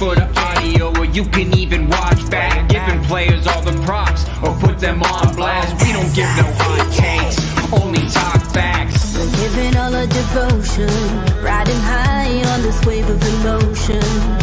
for the audio, or you can even watch back. Giving players all the props, or put them on blast. We don't give no hot takes, only talk facts. We're giving all our devotion, riding high on this wave of emotion.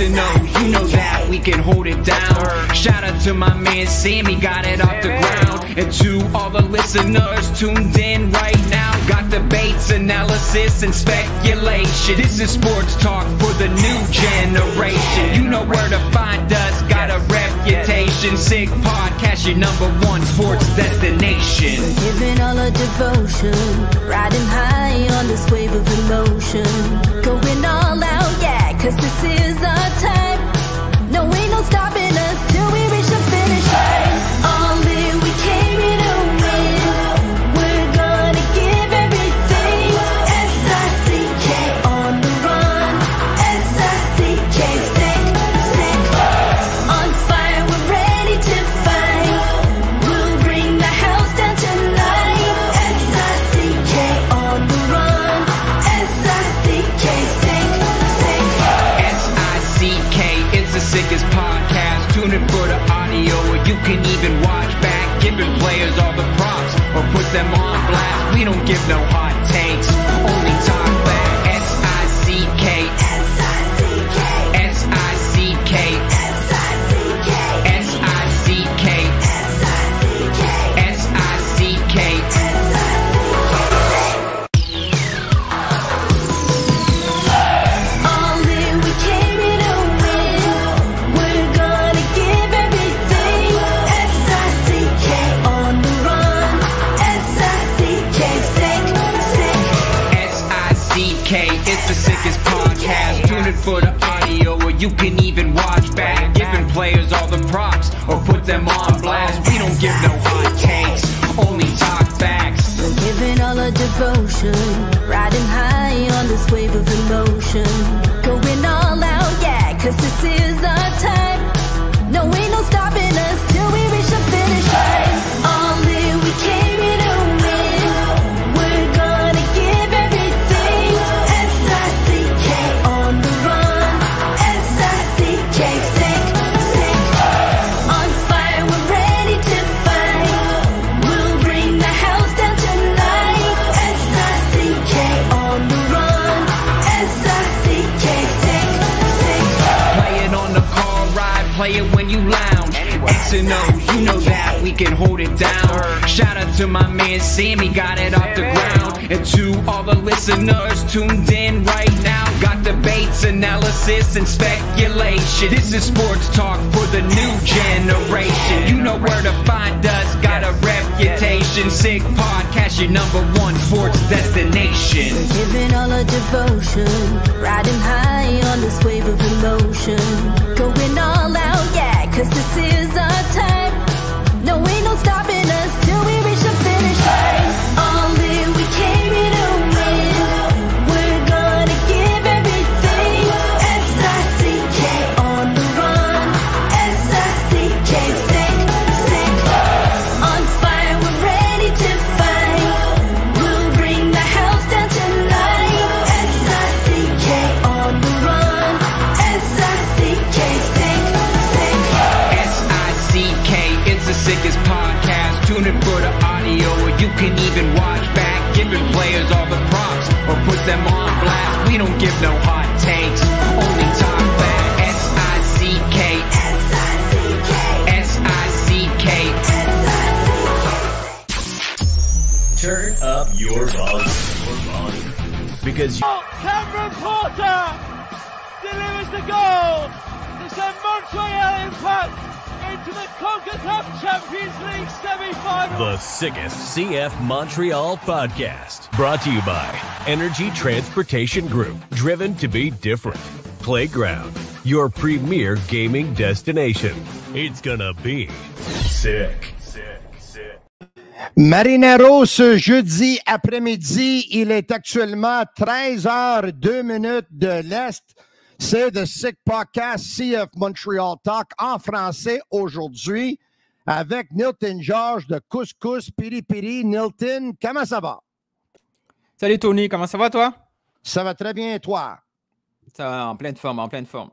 and O, you know that we can hold it down. Shout out to my man Sammy, got it off the ground. And to all the listeners tuned in right now, got debates, analysis, and speculation. This is sports talk for the new generation. You know where to find us, got a reputation. Sick podcast, your number one sports destination. We're giving all our devotion, riding high on this wave of emotion, going all out. Cause this is the time. No, ain't no stopping. to my man Sammy, got it off the ground. And to all the listeners tuned in right now, got debates, analysis, and speculation. This is sports talk for the new generation. You know where to find us, got a reputation. Sick podcast, your number one sports destination. We're giving all our devotion, riding high on this wave of emotion. Going all out, yeah, cause this is our time. We don't give no hot takes. Only talk back. S-I-C-K. S-I-C-K. S-I-C-K. S-I-C-K. Turn up your volume. Because you... Oh, Cameron Porter delivers the goal to send Montreal Impact to the CONCACAF Champions League semi-final. The sickest CF Montreal podcast. Brought to you by Energy Transportation Group. Driven to be different. Playground, your premier gaming destination. It's gonna be sick. Marinero, ce jeudi après-midi, il est actuellement 13h02 de l'Est. C'est The Sick Podcast CF Montreal Talk en français aujourd'hui avec Nilton George de Couscous Piri Piri. Nilton, comment ça va? Salut Tony, comment ça va toi? Ça va très bien et toi? Ça va en pleine forme, en pleine forme.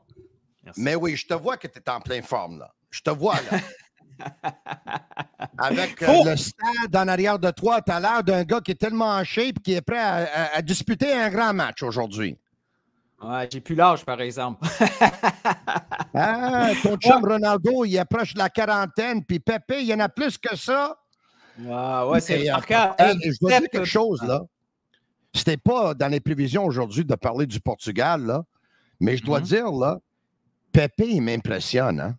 Mais oui, je te vois que tu es en pleine forme là. Je te vois là. Avec euh, le stade en arrière de toi, tu as l'air d'un gars qui est tellement en shape qui est prêt à disputer un grand match aujourd'hui. Ouais, j'ai plus l'âge, par exemple. Ah, ton chum Ronaldo, il approche de la quarantaine, puis Pepe, il y en a plus que ça. Ah, ouais, c'est euh, remarquable. je dois dire quelque euh, chose, là. C'était pas dans les prévisions aujourd'hui de parler du Portugal, là. Mais je dois mhm. dire, là, Pepe, il m'impressionne, hein.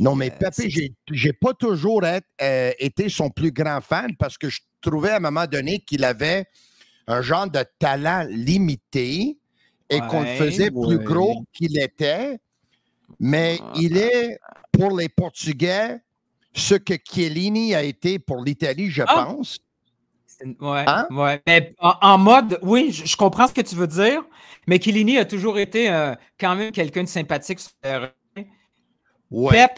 Non, mais euh, Pepe, j'ai pas toujours été son plus grand fan parce que je trouvais à un moment donné qu'il avait un genre de talent limité et qu'on le faisait plus gros qu'il était, mais ah. il est pour les Portugais ce que Chiellini a été pour l'Italie, je ah! pense. Oui. Hein? Mais en, mode, oui, je, comprends ce que tu veux dire, mais Chiellini a toujours été euh, quand même quelqu'un de sympathique sur Ouais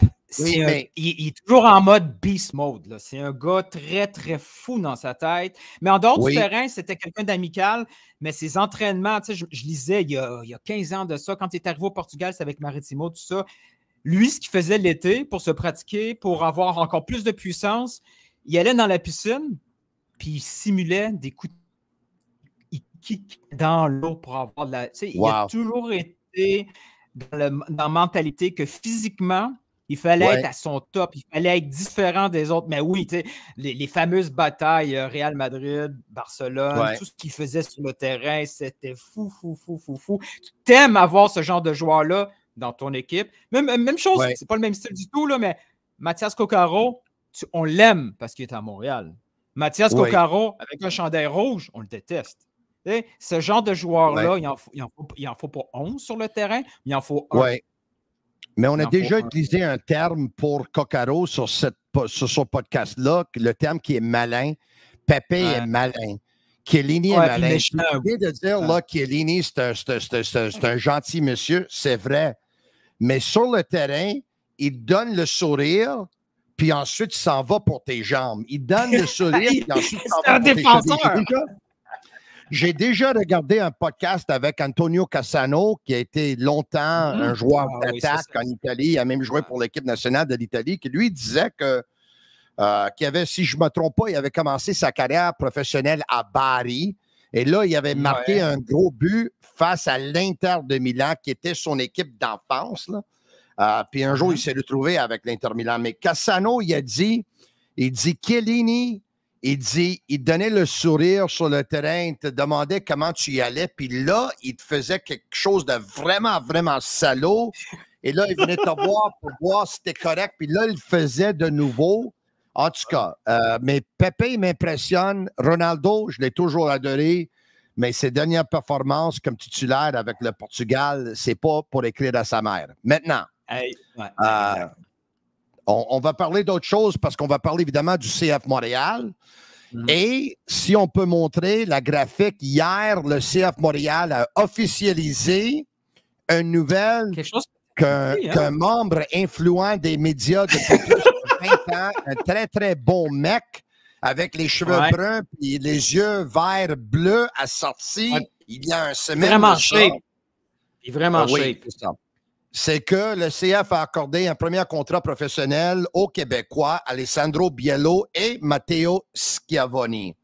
il, est toujours en mode beast mode. C'est un gars très, très fou dans sa tête. Mais en dehors du terrain, c'était quelqu'un d'amical. Mais ses entraînements, je, lisais il y, a, 15 ans de ça, quand il est arrivé au Portugal, c'est avec Maritimo, tout ça. Lui, ce qu'il faisait l'été pour se pratiquer, pour avoir encore plus de puissance, il allait dans la piscine, puis il simulait des coups de kick dans l'eau pour avoir de la. Il a toujours été dans la mentalité que physiquement, il fallait être à son top, il fallait être différent des autres. Mais oui, les, les fameuses batailles euh, Real Madrid, Barcelone, tout ce qu'ils faisait sur le terrain, c'était fou, fou, fou, fou, fou. Tu t'aimes avoir ce genre de joueur-là dans ton équipe. Même, chose, c'est pas le même style du tout, là, mais Mathias Coccaro, on l'aime parce qu'il est à Montréal. Mathias Coccaro, avec un chandail rouge, on le déteste. ce genre de joueur-là, il, en faut, il en il pas 11 sur le terrain, il en faut un mais on a déjà utilisé un terme pour Cocaro sur, cette, ce podcast-là, le terme qui est malin. Pepe est malin. Chiellini est malin. de dire là, Chiellini, c'est un, gentil monsieur, c'est vrai. Mais sur le terrain, il donne le sourire, puis ensuite, il s'en va pour tes jambes. Il donne le sourire, puis ensuite, il s'en va. J'ai déjà regardé un podcast avec Antonio Cassano, qui a été longtemps mm-hmm. un joueur ah d'attaque en Italie, il a même joué pour l'équipe nationale de l'Italie, qui lui disait que euh, avait, si je ne me trompe pas, il avait commencé sa carrière professionnelle à Bari. Et là, il avait marqué un gros but face à l'Inter de Milan, qui était son équipe d'enfance. Euh, puis un jour, il mm-hmm. s'est retrouvé avec l'Inter Milan. Mais Cassano, il a dit, il dit, Chiellini il dit, il donnait le sourire sur le terrain, il te demandait comment tu y allais, puis là, il te faisait quelque chose de vraiment, vraiment salaud. Et là, il venait te voir pour voir si c'était correct, puis là, il faisait de nouveau. En tout cas, euh, mais Pepe m'impressionne. Ronaldo, je l'ai toujours adoré, mais ses dernières performances comme titulaire avec le Portugal, c'est pas pour écrire à sa mère. Maintenant, euh, on, va parler d'autre chose parce qu'on va parler évidemment du CF Montréal. Mhm. Et si on peut montrer la graphique, hier, le CF Montréal a officialisé une nouvelle hein? qu'un membre influent des médias depuis de 20 ans, un très, très bon mec, avec les cheveux bruns et les yeux verts bleus assortis, sorti. il y a un semaine. Vraiment shape. Il est vraiment ah, c'est que le CF a accordé un premier contrat professionnel aux Québécois Alessandro Biello et Matteo Schiavoni.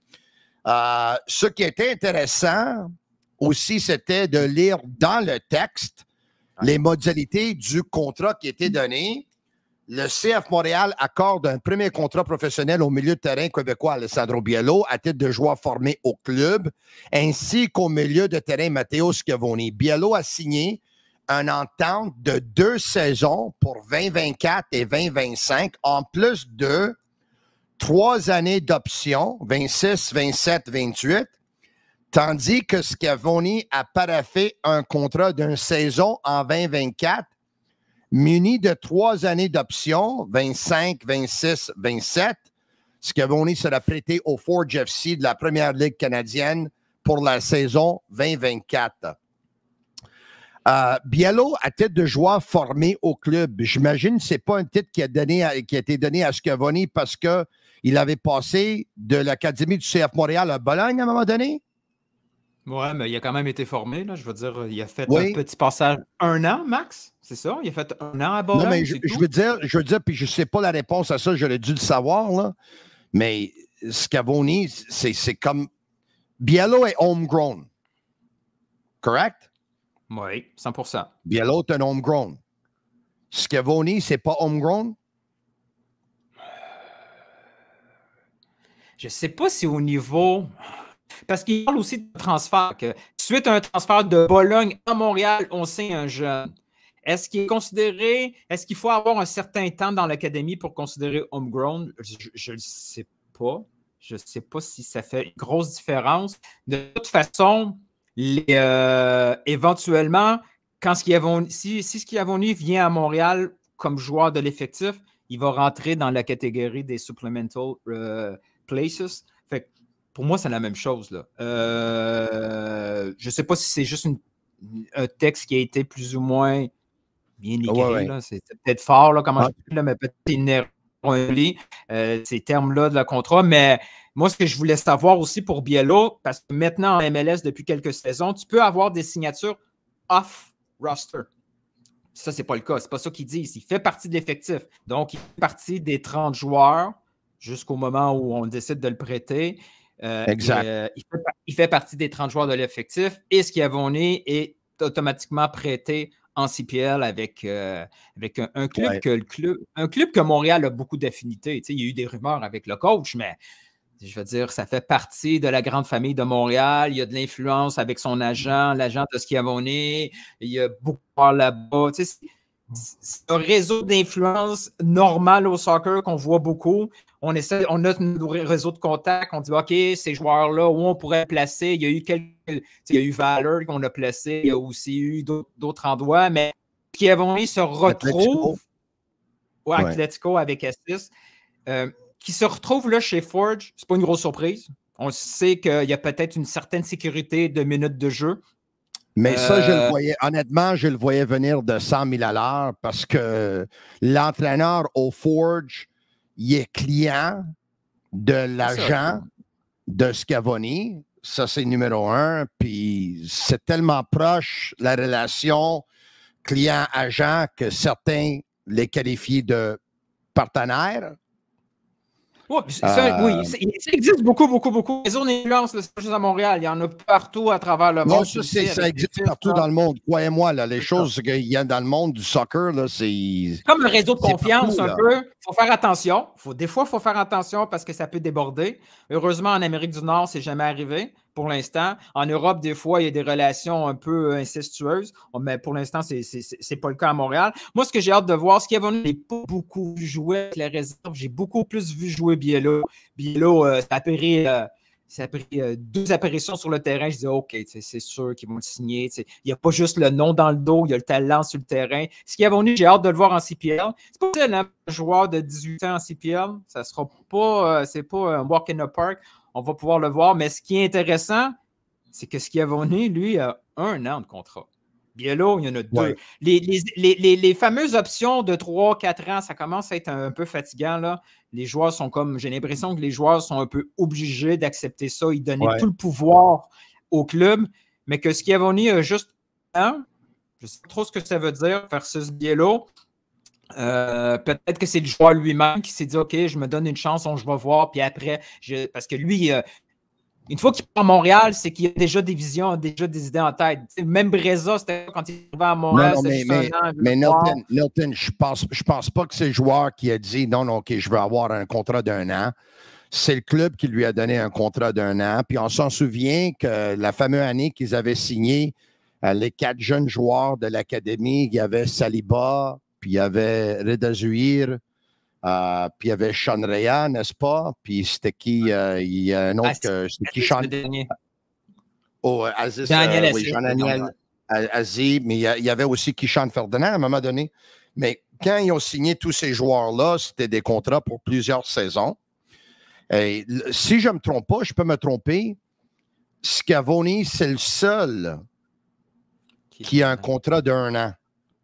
Euh, ce qui était intéressant aussi, c'était de lire dans le texte les modalités du contrat qui était donné. Le CF Montréal accorde un premier contrat professionnel au milieu de terrain québécois Alessandro Biello à titre de joueur formé au club, ainsi qu'au milieu de terrain Matteo Schiavoni. Biello a signé une entente de deux saisons pour 2024 et 2025, en plus de trois années d'options, 26, 27, 28, tandis que Scavoni a paraffé un contrat d'une saison en 2024 muni de trois années d'options, 25, 26, 27. Scavoni sera prêté au Forge FC de la Première Ligue canadienne pour la saison 2024. Euh, Biello, à titre de joueur formé au club, j'imagine que ce n'est pas un titre qui a, été donné à Scavoni parce qu'il avait passé de l'Académie du CF Montréal à Bologne à un moment donné? Oui, mais il a quand même été formé. Là. Je veux dire, il a fait un petit passage un an, Max, c'est ça? Il a fait un an à Bologne. Non, mais je, veux dire, je veux puis je ne sais pas la réponse à ça, j'aurais dû le savoir, là. mais Scavoni, c'est comme. Biello est homegrown. Correct? Oui, 100 Bien, l'autre, un homegrown. ce c'est pas homegrown? Je ne sais pas si au niveau. Parce qu'il parle aussi de transfert. Que suite à un transfert de Bologne à Montréal, on sait un jeune. Est-ce qu'il est considéré, est-ce qu'il faut avoir un certain temps dans l'académie pour considérer homegrown? Je ne sais pas. Je ne sais pas si ça fait une grosse différence. De toute façon, euh, éventuellement, quand ce avons, si, si ce qui avons vient à Montréal comme joueur de l'effectif, il va rentrer dans la catégorie des supplemental euh, places. pour moi, c'est la même chose. Euh, je ne sais pas si c'est juste un texte qui a été plus ou moins bien écrit. C'est peut-être fort, comment je dis, mais peut-être ces termes-là de la contrat, mais moi, ce que je voulais savoir aussi pour Biello, parce que maintenant en MLS depuis quelques saisons, tu peux avoir des signatures off roster. Ça, c'est pas le cas. C'est pas ça qu'ils disent. Il fait partie de l'effectif. Donc, il fait partie des 30 joueurs jusqu'au moment où on décide de le prêter. Euh, exact. Euh, il, fait, partie des 30 joueurs de l'effectif et ce qui est est automatiquement prêté en CPL avec, euh, avec un, club que le club, un club que Montréal a beaucoup d'affinités. il y a eu des rumeurs avec le coach, mais je veux dire, ça fait partie de la grande famille de Montréal. Il y a de l'influence avec son mmh. agent, l'agent de Schiavone. Il y a beaucoup là-bas. Tu sais, mmh. c'est un réseau d'influence normal au soccer qu'on voit beaucoup. On, essaie, on a un réseau de contacts. On dit, OK, ces joueurs-là, où on pourrait placer? Il y a eu quelques, il y a eu Valor qu'on a placé. Il y a aussi eu d'autres endroits. Mais Schiavone se retrouve. au Atletico avec Assis. Euh, qui se retrouve là chez Forge, c'est pas une grosse surprise. On sait qu'il y a peut-être une certaine sécurité de minutes de jeu. Mais ça, je le euh, voyais, honnêtement, je le voyais venir de 100 000 à l'heure parce que l'entraîneur au Forge, il est client de l'agent de Scavoni. Ça, c'est numéro un. Puis c'est tellement proche, la relation client-agent, que certains les qualifient de partenaires oui, euh, ça existe beaucoup, beaucoup, beaucoup. Les zones d'influence, c'est pas juste à Montréal, il y en a partout à travers le monde. ça, existe partout dans le monde. Croyez-moi, les choses qu'il y a dans le monde du soccer, c'est. Comme le réseau de confiance, un peu. Il faut faire attention. Faut, des fois, il faut faire attention parce que ça peut déborder. Heureusement, en Amérique du Nord, c'est jamais arrivé pour l'instant. En Europe, des fois, il y a des relations un peu euh, incestueuses, oh, mais pour l'instant, ce n'est pas le cas à Montréal. Moi, ce que j'ai hâte de voir, ce qu'il y je n'ai pas beaucoup joué avec la réserve. J'ai beaucoup plus vu jouer Biello. Biello, euh, ça a pris, euh, ça pris deux apparitions sur le terrain. Je disais, OK, c'est sûr qu'ils vont le signer. Il n'y a pas juste le nom dans le dos, il y a le talent sur le terrain. Ce qu'il y j'ai hâte de le voir en CPL. C'est pas un joueur de 18 ans en CPL. Ça sera pas, pas un walk in the park on va pouvoir le voir. Mais ce qui est intéressant, c'est que venu, lui, a un an de contrat. Biello, il y en a deux. Les, les, fameuses options de 3 quatre ans, ça commence à être un, peu fatigant. Là. Les joueurs sont comme, j'ai l'impression que les joueurs sont un peu obligés d'accepter ça. Ils donnaient tout le pouvoir au club, mais que Schiavoni a juste un je ne sais pas trop ce que ça veut dire, versus Biello. Euh, peut-être que c'est le joueur lui-même qui s'est dit OK, je me donne une chance, on, je vais voir, puis après, parce que lui, euh, une fois qu'il part à Montréal, c'est qu'il a déjà des visions, déjà des idées en tête. même Breza, c'était quand il est arrivé à Montréal. Non, mais, mais, je ne pense, je pense pas que c'est le joueur qui a dit non, non, OK, je veux avoir un contrat d'un an. C'est le club qui lui a donné un contrat d'un an. Puis on s'en souvient que la fameuse année qu'ils avaient signé, euh, les quatre jeunes joueurs de l'Académie, il y avait Saliba, puis il y avait Reda euh, puis il y avait Sean Rea, n'est-ce pas? Puis c'était qui? Euh, il y a un autre. Ah, c'était qui Sean? Oh, Aziz. Daniel euh, oui, Aziz, mais il y, avait aussi Kishan Ferdinand à un moment donné. Mais quand ils ont signé tous ces joueurs-là, c'était des contrats pour plusieurs saisons. Et si je ne me trompe pas, je peux me tromper, Scavoni, c'est le seul qui a un contrat d'un an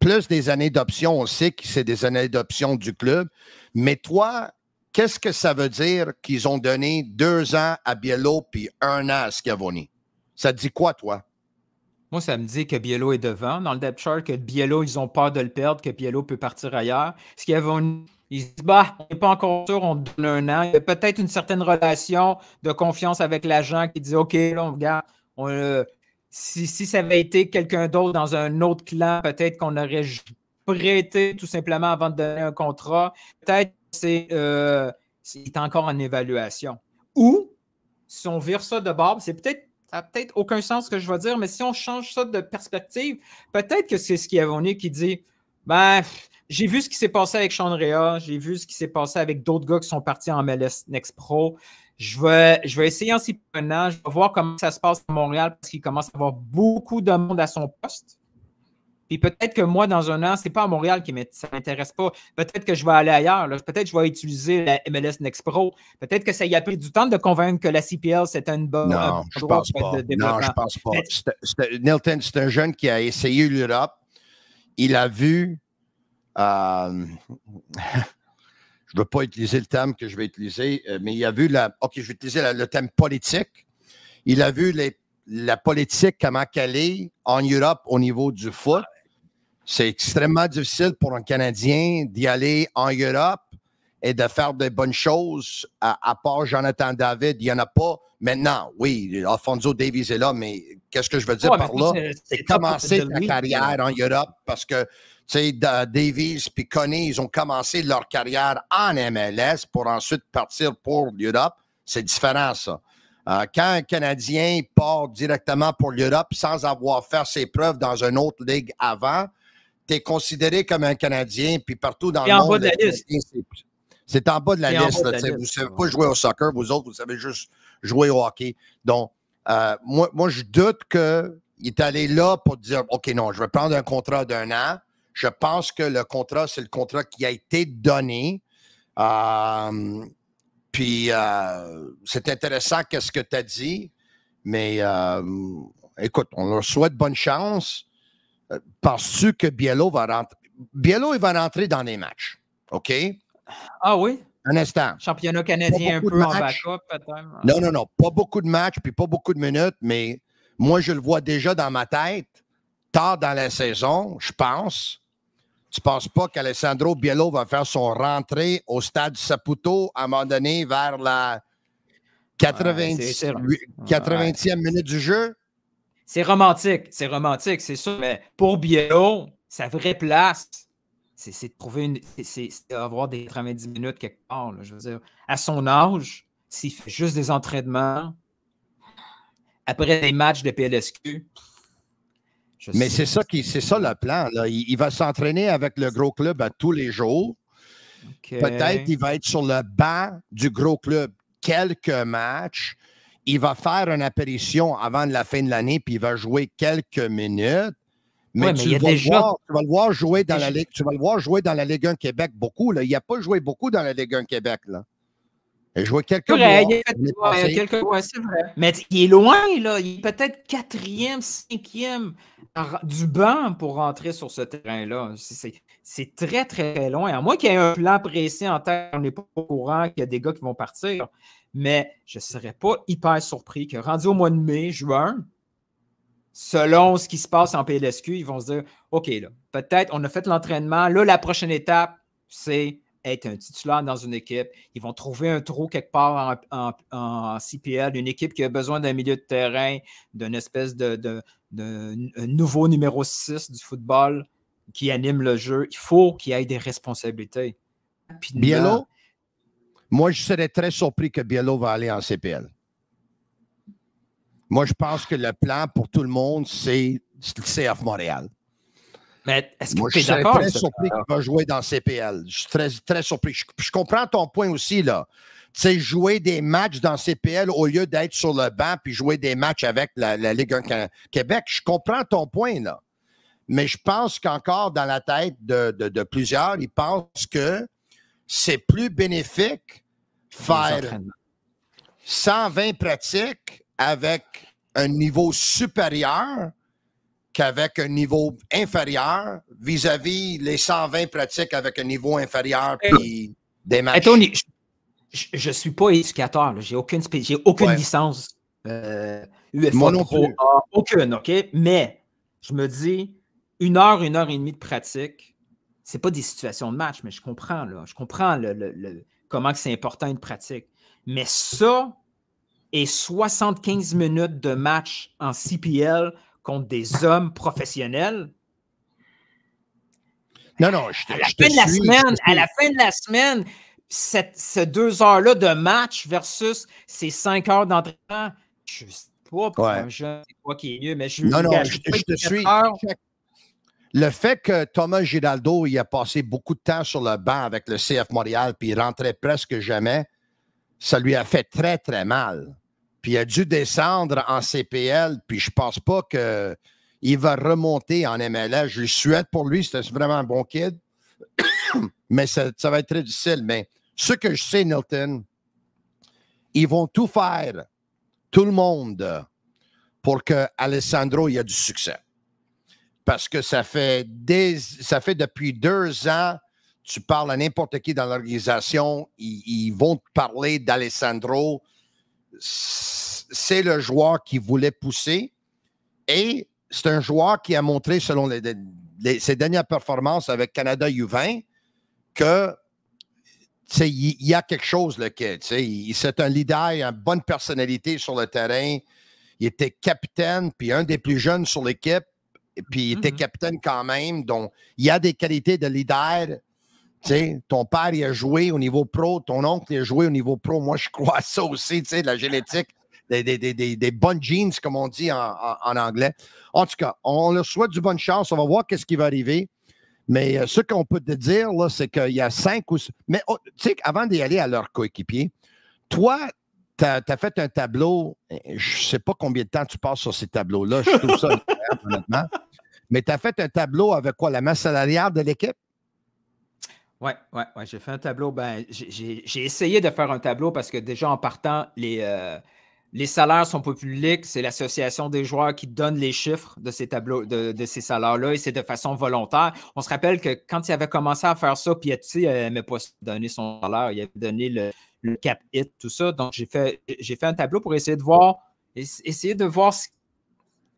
plus des années d'option, on sait que c'est des années d'option du club. Mais toi, qu'est-ce que ça veut dire qu'ils ont donné deux ans à Biello puis un an à Schiavoni? Ça te dit quoi, toi? Moi, ça me dit que Biello est devant. Dans le depth chart, que Biello, ils ont peur de le perdre, que Biello peut partir ailleurs. Schiavoni, ils se disent, bah, on n'est pas encore sûr, on donne un an. Il y a peut-être une certaine relation de confiance avec l'agent qui dit, OK, là, on regarde, on, euh, si, ça avait été quelqu'un d'autre dans un autre clan, peut-être qu'on aurait prêté tout simplement avant de donner un contrat. Peut-être c'est euh, est encore en évaluation. Ou si on vire ça de bord, c'est peut-être ça n'a peut-être aucun sens ce que je vais dire, mais si on change ça de perspective, peut-être que c'est ce qui est qui dit Ben, j'ai vu ce qui s'est passé avec Chandrea, j'ai vu ce qui s'est passé avec d'autres gars qui sont partis en MLS Next Pro. Je vais, je vais essayer en s'y Je vais voir comment ça se passe à Montréal parce qu'il commence à avoir beaucoup de monde à son poste. Puis peut-être que moi, dans un an, ce n'est pas à Montréal qui ça m'intéresse pas. Peut-être que je vais aller ailleurs. Peut-être que je vais utiliser la MLS Next Pro. Peut-être que ça y a pris du temps de convaincre que la CPL, c'est une bonne. Non, euh, je pense pas. Non, je pense pas. Nilton, c'est un jeune qui a essayé l'Europe. Il a vu. Euh, je ne veux pas utiliser le thème que je vais utiliser, euh, mais il a vu la. OK, je vais utiliser le thème politique. Il a vu la politique, comment qu'elle est en Europe au niveau du foot. C'est extrêmement difficile pour un Canadien d'y aller en Europe et de faire des bonnes choses. À, part Jonathan David, il n'y en a pas. Maintenant, oui, Alfonso Davis est là, mais qu'est-ce que je veux dire par là? C'est commencer ta carrière en Europe parce que sais, Davies puis ils ont commencé leur carrière en MLS pour ensuite partir pour l'Europe. C'est différent, ça. Euh, quand un Canadien part directement pour l'Europe sans avoir fait ses preuves dans une autre ligue avant, tu es considéré comme un Canadien, puis partout dans le monde. C'est en bas de la liste. De la liste. Vous ne savez pas jouer au soccer, vous autres, vous savez juste jouer au hockey. Donc, euh, moi, moi, je doute qu'il est allé là pour dire OK, non, je vais prendre un contrat d'un an je pense que le contrat, c'est le contrat qui a été donné. Euh, puis euh, c'est intéressant qu'est-ce que tu as dit, mais euh, écoute, on leur souhaite bonne chance. Penses-tu que Biello va rentrer? Biello, il va rentrer dans les matchs, OK? Ah oui? Un instant. Championnat canadien un peu en backup, peut-être. Non, non, non. Pas beaucoup de matchs, puis pas beaucoup de minutes, mais moi, je le vois déjà dans ma tête, tard dans la saison, je pense. Tu penses pas qu'Alessandro Biello va faire son rentrée au stade Saputo à un moment donné vers la 90, 80e minute du jeu? C'est romantique, c'est romantique, c'est sûr. Mais pour Biello, sa vraie place, c'est de trouver une. C'est avoir des 90 minutes quelque part. à son âge, s'il fait juste des entraînements, après des matchs de PLSQ, mais c'est ça, qui, c'est ça le plan. Il, va s'entraîner avec le gros club à tous les jours. Peut-être il va être sur le banc du gros club quelques matchs. Il va faire une apparition avant la fin de l'année, puis il va jouer quelques minutes. Mais, tu, vas le voir jouer dans la Ligue. jouer dans la Ligue 1 Québec beaucoup. Là. Il n'a pas joué beaucoup dans la Ligue 1 Québec. Là. Je vois quelques Il y a quelques mois, Mais il est loin, là. Il est peut-être quatrième, cinquième du banc pour rentrer sur ce terrain-là. C'est très, très loin. À moins qu'il y ait un plan précis en tête, on n'est pas au courant qu'il y a des gars qui vont partir. Mais je ne serais pas hyper surpris que rendu au mois de mai, juin, selon ce qui se passe en PLSQ, ils vont se dire OK, là, peut-être on a fait l'entraînement. Là, la prochaine étape, c'est être un titulaire dans une équipe. Ils vont trouver un trou quelque part en, CPL, une équipe qui a besoin d'un milieu de terrain, d'une espèce de, nouveau numéro 6 du football qui anime le jeu. Il faut qu'il ait des responsabilités. Puis, Biello, moi, je serais très surpris que Biello va aller en CPL. Moi, je pense que le plan pour tout le monde, c'est CF Montréal. Mais est-ce que tu es d'accord? Je suis très surpris qu'il va jouer dans CPL. Je suis très, surpris. Je, comprends ton point aussi, là. Tu sais, jouer des matchs dans CPL au lieu d'être sur le banc puis jouer des matchs avec la, Ligue 1 Québec. Je comprends ton point, là. Mais je pense qu'encore dans la tête de, de, plusieurs, ils pensent que c'est plus bénéfique faire 120 pratiques avec un niveau supérieur qu'avec un niveau inférieur vis-à-vis les 120 pratiques avec un niveau inférieur eh, puis des matchs. je ne suis pas éducateur, j'ai aucune, aucune licence euh, Moi non plus. aucune, OK? Mais je me dis, une heure, une heure et demie de pratique, c'est pas des situations de match, mais je comprends, Je comprends le, le, comment c'est important une pratique. Mais ça et 75 minutes de match en CPL des hommes professionnels. Non, non, je te, à la fin de la suis, semaine, À la fin de la semaine, ces deux heures-là de match versus ces cinq heures d'entraînement, je ne sais pas jeune, quoi qui est mieux, mais je, non, non, je, te suis. Le fait que Thomas Giraldo il a passé beaucoup de temps sur le banc avec le CF Montréal, puis il rentrait presque jamais, ça lui a fait très, très mal puis il a dû descendre en CPL, puis je pense pas qu'il va remonter en MLA. Je le souhaite pour lui, C'est vraiment un bon kid, mais ça, va être très difficile. Mais ce que je sais, Nilton, ils vont tout faire, tout le monde, pour que Alessandro ait du succès. Parce que ça fait, ça fait depuis deux ans, tu parles à n'importe qui dans l'organisation, ils vont te parler d'Alessandro, c'est le joueur qui voulait pousser et c'est un joueur qui a montré, selon ses dernières performances avec Canada U20, que il y, a quelque chose, le C'est un leader, il une bonne personnalité sur le terrain. Il était capitaine, puis un des plus jeunes sur l'équipe, puis il était mm-hmm. capitaine quand même. Donc, il y a des qualités de leader ton père, il a joué au niveau pro, ton oncle, il a joué au niveau pro. Moi, je crois à ça aussi, de la génétique, des, des, bonnes jeans, comme on dit en, anglais. En tout cas, on leur souhaite du bonne chance. On va voir ce qui va arriver. Mais euh, ce qu'on peut te dire, là, c'est qu'il y a cinq ou... Mais oh, tu avant d'y aller à leur coéquipier, toi, tu as, fait un tableau. Euh, je sais pas combien de temps tu passes sur ces tableaux-là. Je ça honnêtement. Mais tu as fait un tableau avec quoi? La masse salariale de l'équipe? Oui, ouais, ouais, j'ai fait un tableau. Ben, j'ai essayé de faire un tableau parce que déjà en partant, les, euh, les salaires sont pas publics. C'est l'association des joueurs qui donne les chiffres de ces tableaux, de, ces salaires-là, et c'est de façon volontaire. On se rappelle que quand il avait commencé à faire ça, Piatti n'aimait pas donner son salaire, il avait donné le, cap hit, tout ça. Donc, j'ai fait, fait un tableau pour essayer de voir, essayer de voir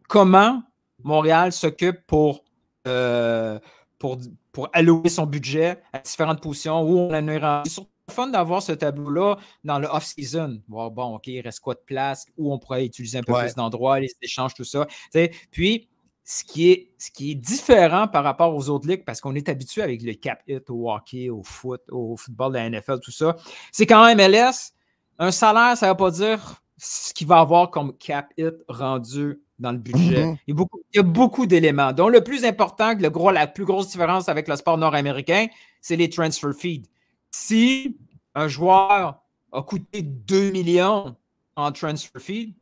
comment Montréal s'occupe pour. Euh, pour, allouer son budget à différentes positions, où on en est rendu. C'est fun d'avoir ce tableau-là dans le off-season. Voir, bon, OK, il reste quoi de place, où on pourrait utiliser un peu plus d'endroits, les échanges, tout ça. puis, ce qui, est, différent par rapport aux autres ligues, parce qu'on est habitué avec le cap hit au hockey, au foot, au football de la NFL, tout ça, c'est qu'en MLS, un salaire, ça ne va pas dire ce qu'il va avoir comme cap hit rendu dans le budget. Mhm. il, y a beaucoup, d'éléments, dont le plus important, le la plus grosse différence avec le sport nord-américain, c'est les transfer fees. Si un joueur a coûté 2 millions en transfer feed,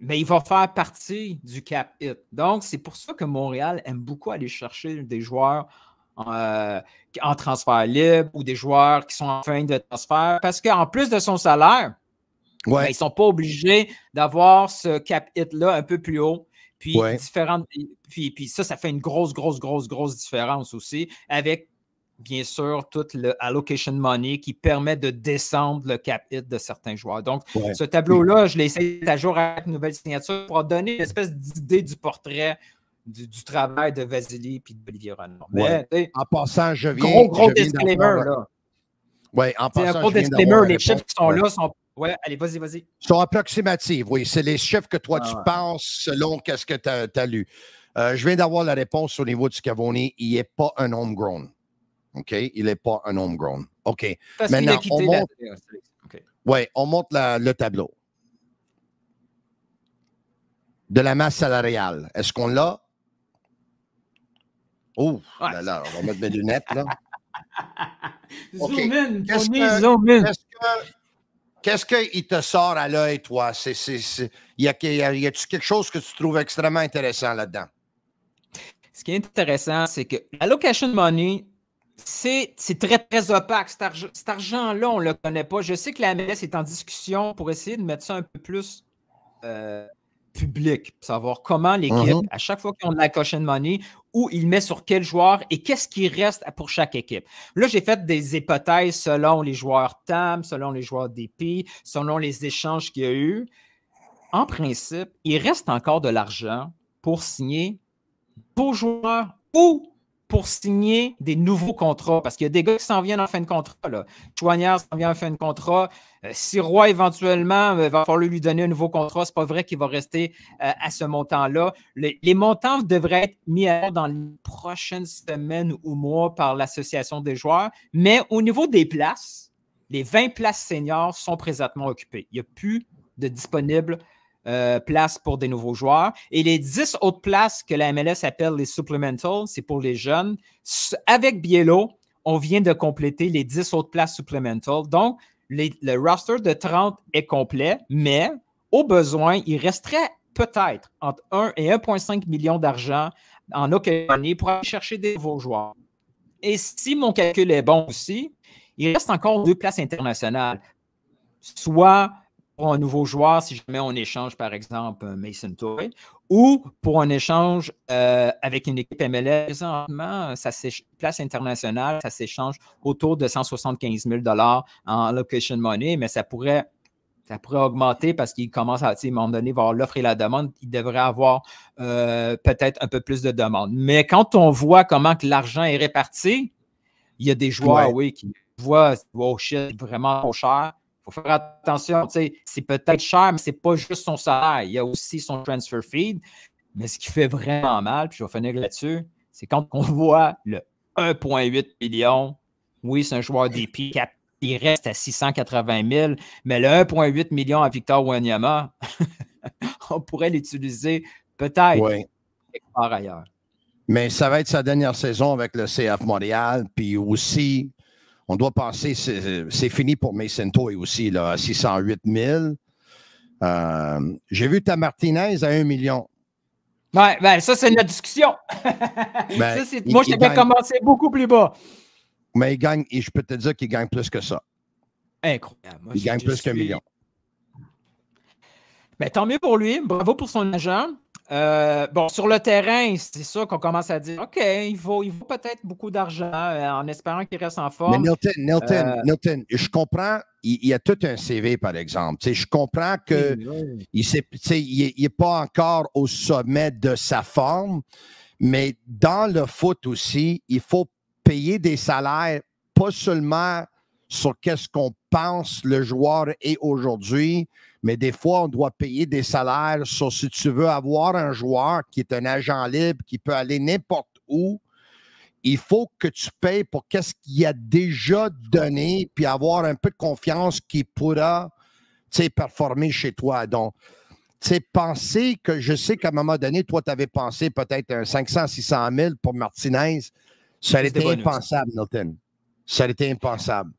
mais ben, il va faire partie du cap hit. Donc, c'est pour ça que Montréal aime beaucoup aller chercher des joueurs euh, en transfert libre ou des joueurs qui sont en fin de transfert, parce qu'en plus de son salaire, ben, ils ne sont pas obligés d'avoir ce cap hit-là un peu plus haut. Puis, puis, puis ça, ça fait une grosse, grosse, grosse, grosse différence aussi avec bien sûr, toute le allocation money qui permet de descendre le cap hit de certains joueurs. Donc, ce tableau-là, je l'ai essayé à jour avec une nouvelle signature pour donner une espèce d'idée du portrait du, travail de Vasily et de Renard. Ouais. en passant, je viens. Gros, gros disclaimer, là. Oui, en passant. Un gros disclaimer, les chefs qui sont là sont Ouais, allez, vas-y, vas-y. Sont approximatives, oui. C'est les chiffres que toi, tu ah. penses selon qu'est-ce que tu as, lu. Euh, je viens d'avoir la réponse au niveau du Scavoni. Il n'est pas un homegrown. OK? Il n'est pas un homegrown. OK. Maintenant, on monte, ouais, on monte le tableau. De la masse salariale. Est-ce qu'on l'a? Oh, là, on va mettre mes lunettes, là. zoom in, Tony, que, zoom in. Qu'est-ce qu'il te sort à l'œil, toi? Y a t y quelque chose que tu trouves extrêmement intéressant là-dedans? Ce qui est intéressant, c'est que la l'allocation money, c'est très, très opaque. Cet, argent, là on ne le connaît pas. Je sais que la MLS est en discussion pour essayer de mettre ça un peu plus euh, public, savoir comment l'équipe, mhm. à chaque fois qu'on a la cochon money, où il met sur quel joueur et qu'est-ce qui reste pour chaque équipe. Là, j'ai fait des hypothèses selon les joueurs TAM, selon les joueurs DP, selon les échanges qu'il y a eu. En principe, il reste encore de l'argent pour signer vos joueurs ou pour signer des nouveaux contrats, parce qu'il y a des gars qui s'en viennent en fin de contrat. Chouanière s'en vient en fin de contrat. Euh, si Roy, éventuellement, euh, va falloir lui donner un nouveau contrat, ce n'est pas vrai qu'il va rester euh, à ce montant-là. les montants devraient être mis à jour dans les prochaines semaines ou mois par l'Association des joueurs. Mais au niveau des places, les 20 places seniors sont présentement occupées. Il n'y a plus de disponibles euh, place places pour des nouveaux joueurs. Et les 10 autres places que la MLS appelle les supplemental, c'est pour les jeunes. Avec Biello, on vient de compléter les 10 autres places supplemental. Donc, le roster de 30 est complet, mais au besoin, il resterait peut-être entre 1 et 1,5 million d'argent en année pour aller chercher des nouveaux joueurs. Et si mon calcul est bon aussi, il reste encore deux places internationales, soit pour un nouveau joueur si jamais on échange, par exemple, Mason Toy, ou pour un échange euh, avec une équipe MLS. Présentement, sa place internationale, ça s'échange autour de 175 000 en location money, mais ça pourrait ça pourrait augmenter parce qu'il commence à, à un moment donné, voir l'offre et la demande, il devrait avoir euh, peut-être un peu plus de demande. Mais quand on voit comment l'argent est réparti, il y a des joueurs, oui, qui voient, oh shit, vraiment trop cher faut faire attention, c'est peut-être cher, mais ce n'est pas juste son salaire. Il y a aussi son transfer feed. Mais ce qui fait vraiment mal, puis je vais finir là-dessus, c'est quand on voit le 1,8 million. Oui, c'est un joueur d'épi. il reste à 680 000, mais le 1,8 million à Victor Wanyama, on pourrait l'utiliser peut-être par ailleurs. Mais ça va être sa dernière saison avec le CF Montréal, puis aussi on doit passer, c'est fini pour Mason Toy aussi, là, à 608 000. Euh, j'ai vu ta Martinez à 1 million. Ben, ça, c'est notre discussion. Ben, moi, j'avais commencé beaucoup plus bas. Mais il gagne, et je peux te dire qu'il gagne plus que ça. Incroyable. il gagne plus qu'un million. Mais ben, tant mieux pour lui. Bravo pour son agent. Euh, bon, sur le terrain, c'est ça qu'on commence à dire OK, il vaut, il vaut peut-être beaucoup d'argent euh, en espérant qu'il reste en forme. Mais Nilton, Nilton, euh, je comprends, il, y a tout un CV, par exemple. je comprends qu'il n'est pas encore au sommet de sa forme, mais dans le foot aussi, il faut payer des salaires, pas seulement sur qu'est-ce qu'on pense le joueur est aujourd'hui, mais des fois, on doit payer des salaires sur si tu veux avoir un joueur qui est un agent libre, qui peut aller n'importe où, il faut que tu payes pour qu'est-ce qu'il a déjà donné, puis avoir un peu de confiance qu'il pourra, performer chez toi. Donc, tu sais, penser que je sais qu'à un moment donné, toi, tu avais pensé peut-être un 500, 600 000 pour Martinez. Ça aurait été impensable, Milton. Ça aurait été impensable.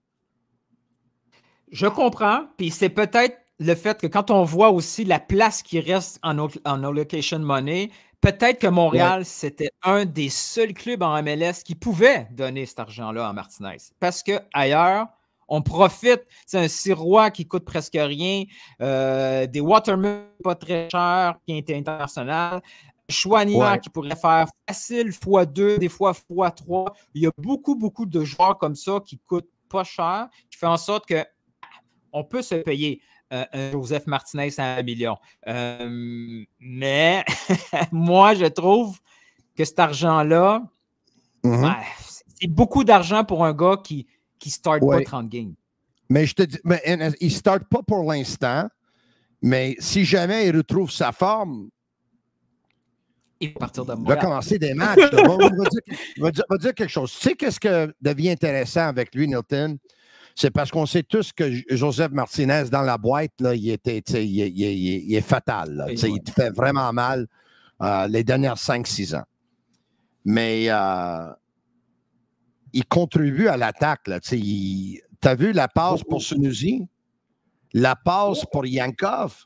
Je comprends, puis c'est peut-être le fait que quand on voit aussi la place qui reste en, allocation money, peut-être que Montréal, c'était un des seuls clubs en MLS qui pouvait donner cet argent-là à Martinez. Parce que ailleurs, on profite. C'est un Sirois qui coûte presque rien, euh, des watermelons pas très chers, qui étaient international. Chouanière qui pourrait faire facile fois 2 des fois fois 3 Il y a beaucoup, beaucoup de joueurs comme ça qui coûtent pas cher, qui fait en sorte que on peut se payer euh, un Joseph Martinez à un million. Euh, mais moi, je trouve que cet argent-là, mhm. c'est beaucoup d'argent pour un gars qui ne start pas 30 games. Mais je te dis, il ne start pas pour l'instant, mais si jamais il retrouve sa forme, il va commencer des matchs. on va, dire, quelque chose. Tu sais qu'est-ce que devient intéressant avec lui, Nilton? c'est parce qu'on sait tous que Joseph Martinez dans la boîte, là, il, était, il, est fatal. il te fait vraiment mal euh, les dernières 5-6 ans. Mais euh, il contribue à l'attaque. Tu as vu la passe pour Sunuzi? La passe pour Yankov?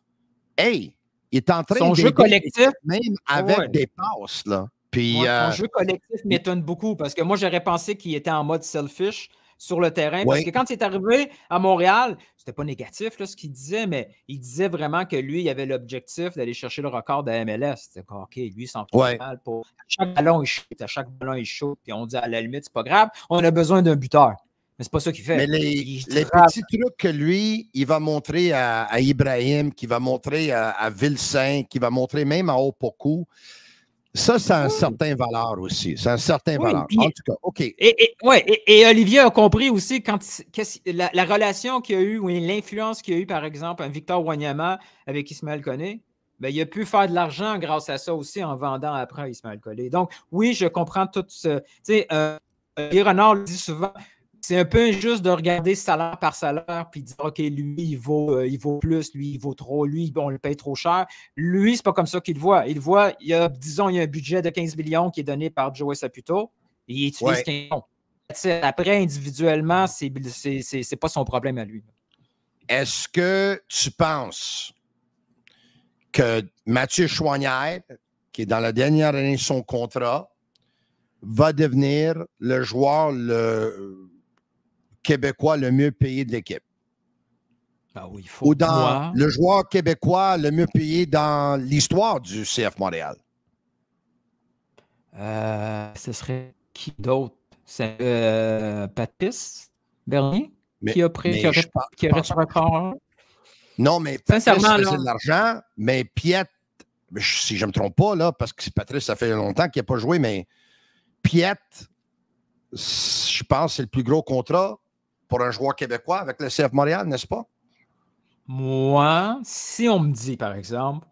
Hey! Il est en train Son jeu collectif. Même avec des passes. Là. Puis, son euh, jeu collectif m'étonne beaucoup parce que moi, j'aurais pensé qu'il était en mode selfish sur le terrain. Parce que quand il est arrivé à Montréal, c'était pas négatif là, ce qu'il disait, mais il disait vraiment que lui, il avait l'objectif d'aller chercher le record de MLS. C'était OK, lui, s'en fout mal pour. À chaque ballon, il chute. à chaque ballon, il shoot, puis on dit à la limite, c'est pas grave, on a besoin d'un buteur. Mais c'est pas ça qu'il fait. Mais les, ah, petits trucs que lui, il va montrer à, Ibrahim, qu'il va montrer à, à Vilsain, qu'il va montrer même à Opoku, ça, ça a un certain valeur aussi. C'est un certain valeur. en tout cas, OK. Et, et, ouais, Olivier a compris aussi quand la, relation qu'il y a eu ou l'influence qu'il y a eu, par exemple, Victor Wanyama avec Ismaël Koné. Bien, il a pu faire de l'argent grâce à ça aussi en vendant après Ismaël Collé. Donc, oui, je comprends tout ce. Tu sais, euh, le dit souvent c'est un peu injuste de regarder salaire par salaire puis dire OK, lui, il vaut, euh, il vaut plus, lui, il vaut trop, lui, on le paye trop cher. Lui, c'est pas comme ça qu'il voit. Il voit, il y a, disons, il y a un budget de 15 millions qui est donné par Joe Saputo et il utilise 15 millions. Après, individuellement, c'est n'est pas son problème à lui. Est-ce que tu penses que Mathieu Choignard, qui est dans la dernière année de son contrat, va devenir le joueur le québécois le mieux payé de l'équipe. Ah faut Ou dans le joueur québécois le mieux payé dans l'histoire du CF Montréal. Euh, ce serait qui d'autre? C'est euh, Patrice Bernier qui a pris qui Non, mais Patrice Sincèrement, faisait de l'argent, mais Piet, si je ne me trompe pas, là, parce que Patrice, ça fait longtemps qu'il n'a pas joué, mais Piet, je pense c'est le plus gros contrat pour un joueur québécois avec le CF Montréal, n'est-ce pas? Moi, si on me dit, par exemple,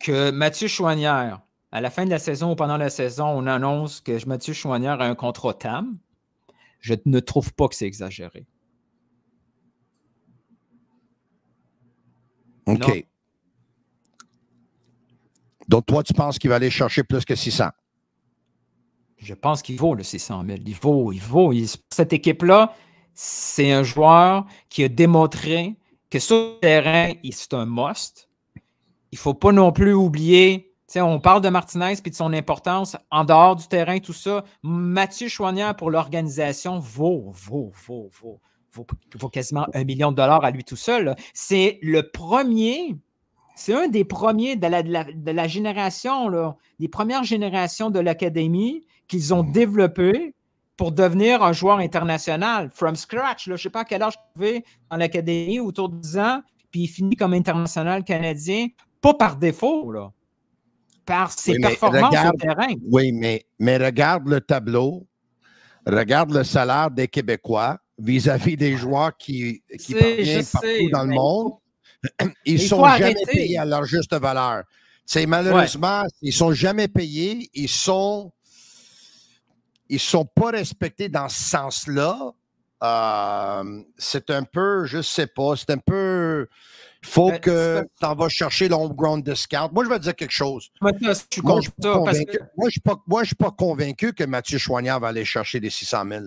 que Mathieu Chouanière, à la fin de la saison ou pendant la saison, on annonce que Mathieu Chouanière a un contrat TAM, je ne trouve pas que c'est exagéré. OK. Donc, toi, tu penses qu'il va aller chercher plus que 600? Je pense qu'il vaut le 600 000. Il vaut, il vaut. cette équipe-là, c'est un joueur qui a démontré que sur le terrain, c'est un must. Il ne faut pas non plus oublier, on parle de Martinez et de son importance en dehors du terrain, tout ça. Mathieu Chouanière, pour l'organisation, vaut, vaut, vaut, vaut, vaut, quasiment un million de dollars à lui tout seul. C'est le premier c'est un des premiers de la, de la, génération, là, des premières générations de l'Académie qu'ils ont développé pour devenir un joueur international, from scratch. je ne sais pas à quel âge je vais en académie, autour de 10 ans, puis il finit comme international canadien, pas par défaut, par ses performances sur au terrain. Oui, mais, mais regarde le tableau, regarde le salaire des Québécois vis-à-vis des joueurs qui, qui partout dans le monde. Ils sont jamais payés à leur juste valeur. malheureusement, ils ils sont jamais payés, ils sont ils ne sont pas respectés dans ce sens-là. Euh, c'est un peu, je sais pas, c'est un peu. il faut ben, que tu en vas chercher l'on-ground discount. Moi, je vais te dire quelque chose. moi, je ne suis pas, convaincu que Mathieu Choignard va aller chercher les 600 000.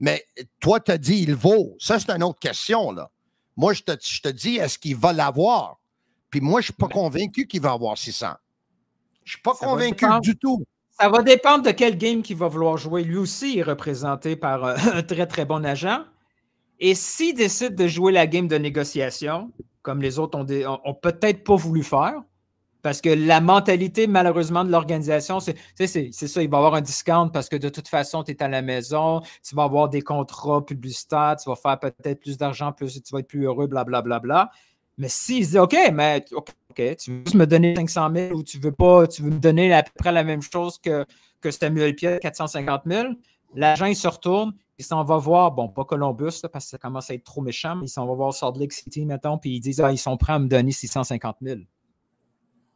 Mais toi, tu as dit il vaut. Ça, c'est une autre question. Là. Moi, je te, dis, est-ce qu'il va l'avoir? Puis moi, je ne suis pas ben convaincu qu'il va avoir 600. Je ne suis pas convaincu du tout. Ça va dépendre de quel game qu'il va vouloir jouer. Lui aussi est représenté par euh, un très très bon agent. Et s'il décide de jouer la game de négociation, comme les autres ont, peut-être pas voulu faire, parce que la mentalité, malheureusement, de l'organisation, c'est ça, il va avoir un discount parce que de toute façon, tu es à la maison, tu vas avoir des contrats publicitaires, tu vas faire peut-être plus d'argent, plus, tu vas être plus heureux, blablabla. Bla, bla, bla. Mais s'il dit, OK, mais tu veux juste me donner 500 000 ou tu veux pas, tu veux me donner à peu près la même chose que, que Samuel Pierre, 450 000. L'agent, il se retourne, il s'en va voir, bon, pas Columbus, parce que ça commence à être trop méchant, mais il s'en va voir Salt Lake City, mettons, puis ils disent, ah, ils sont prêts à me donner 650 000.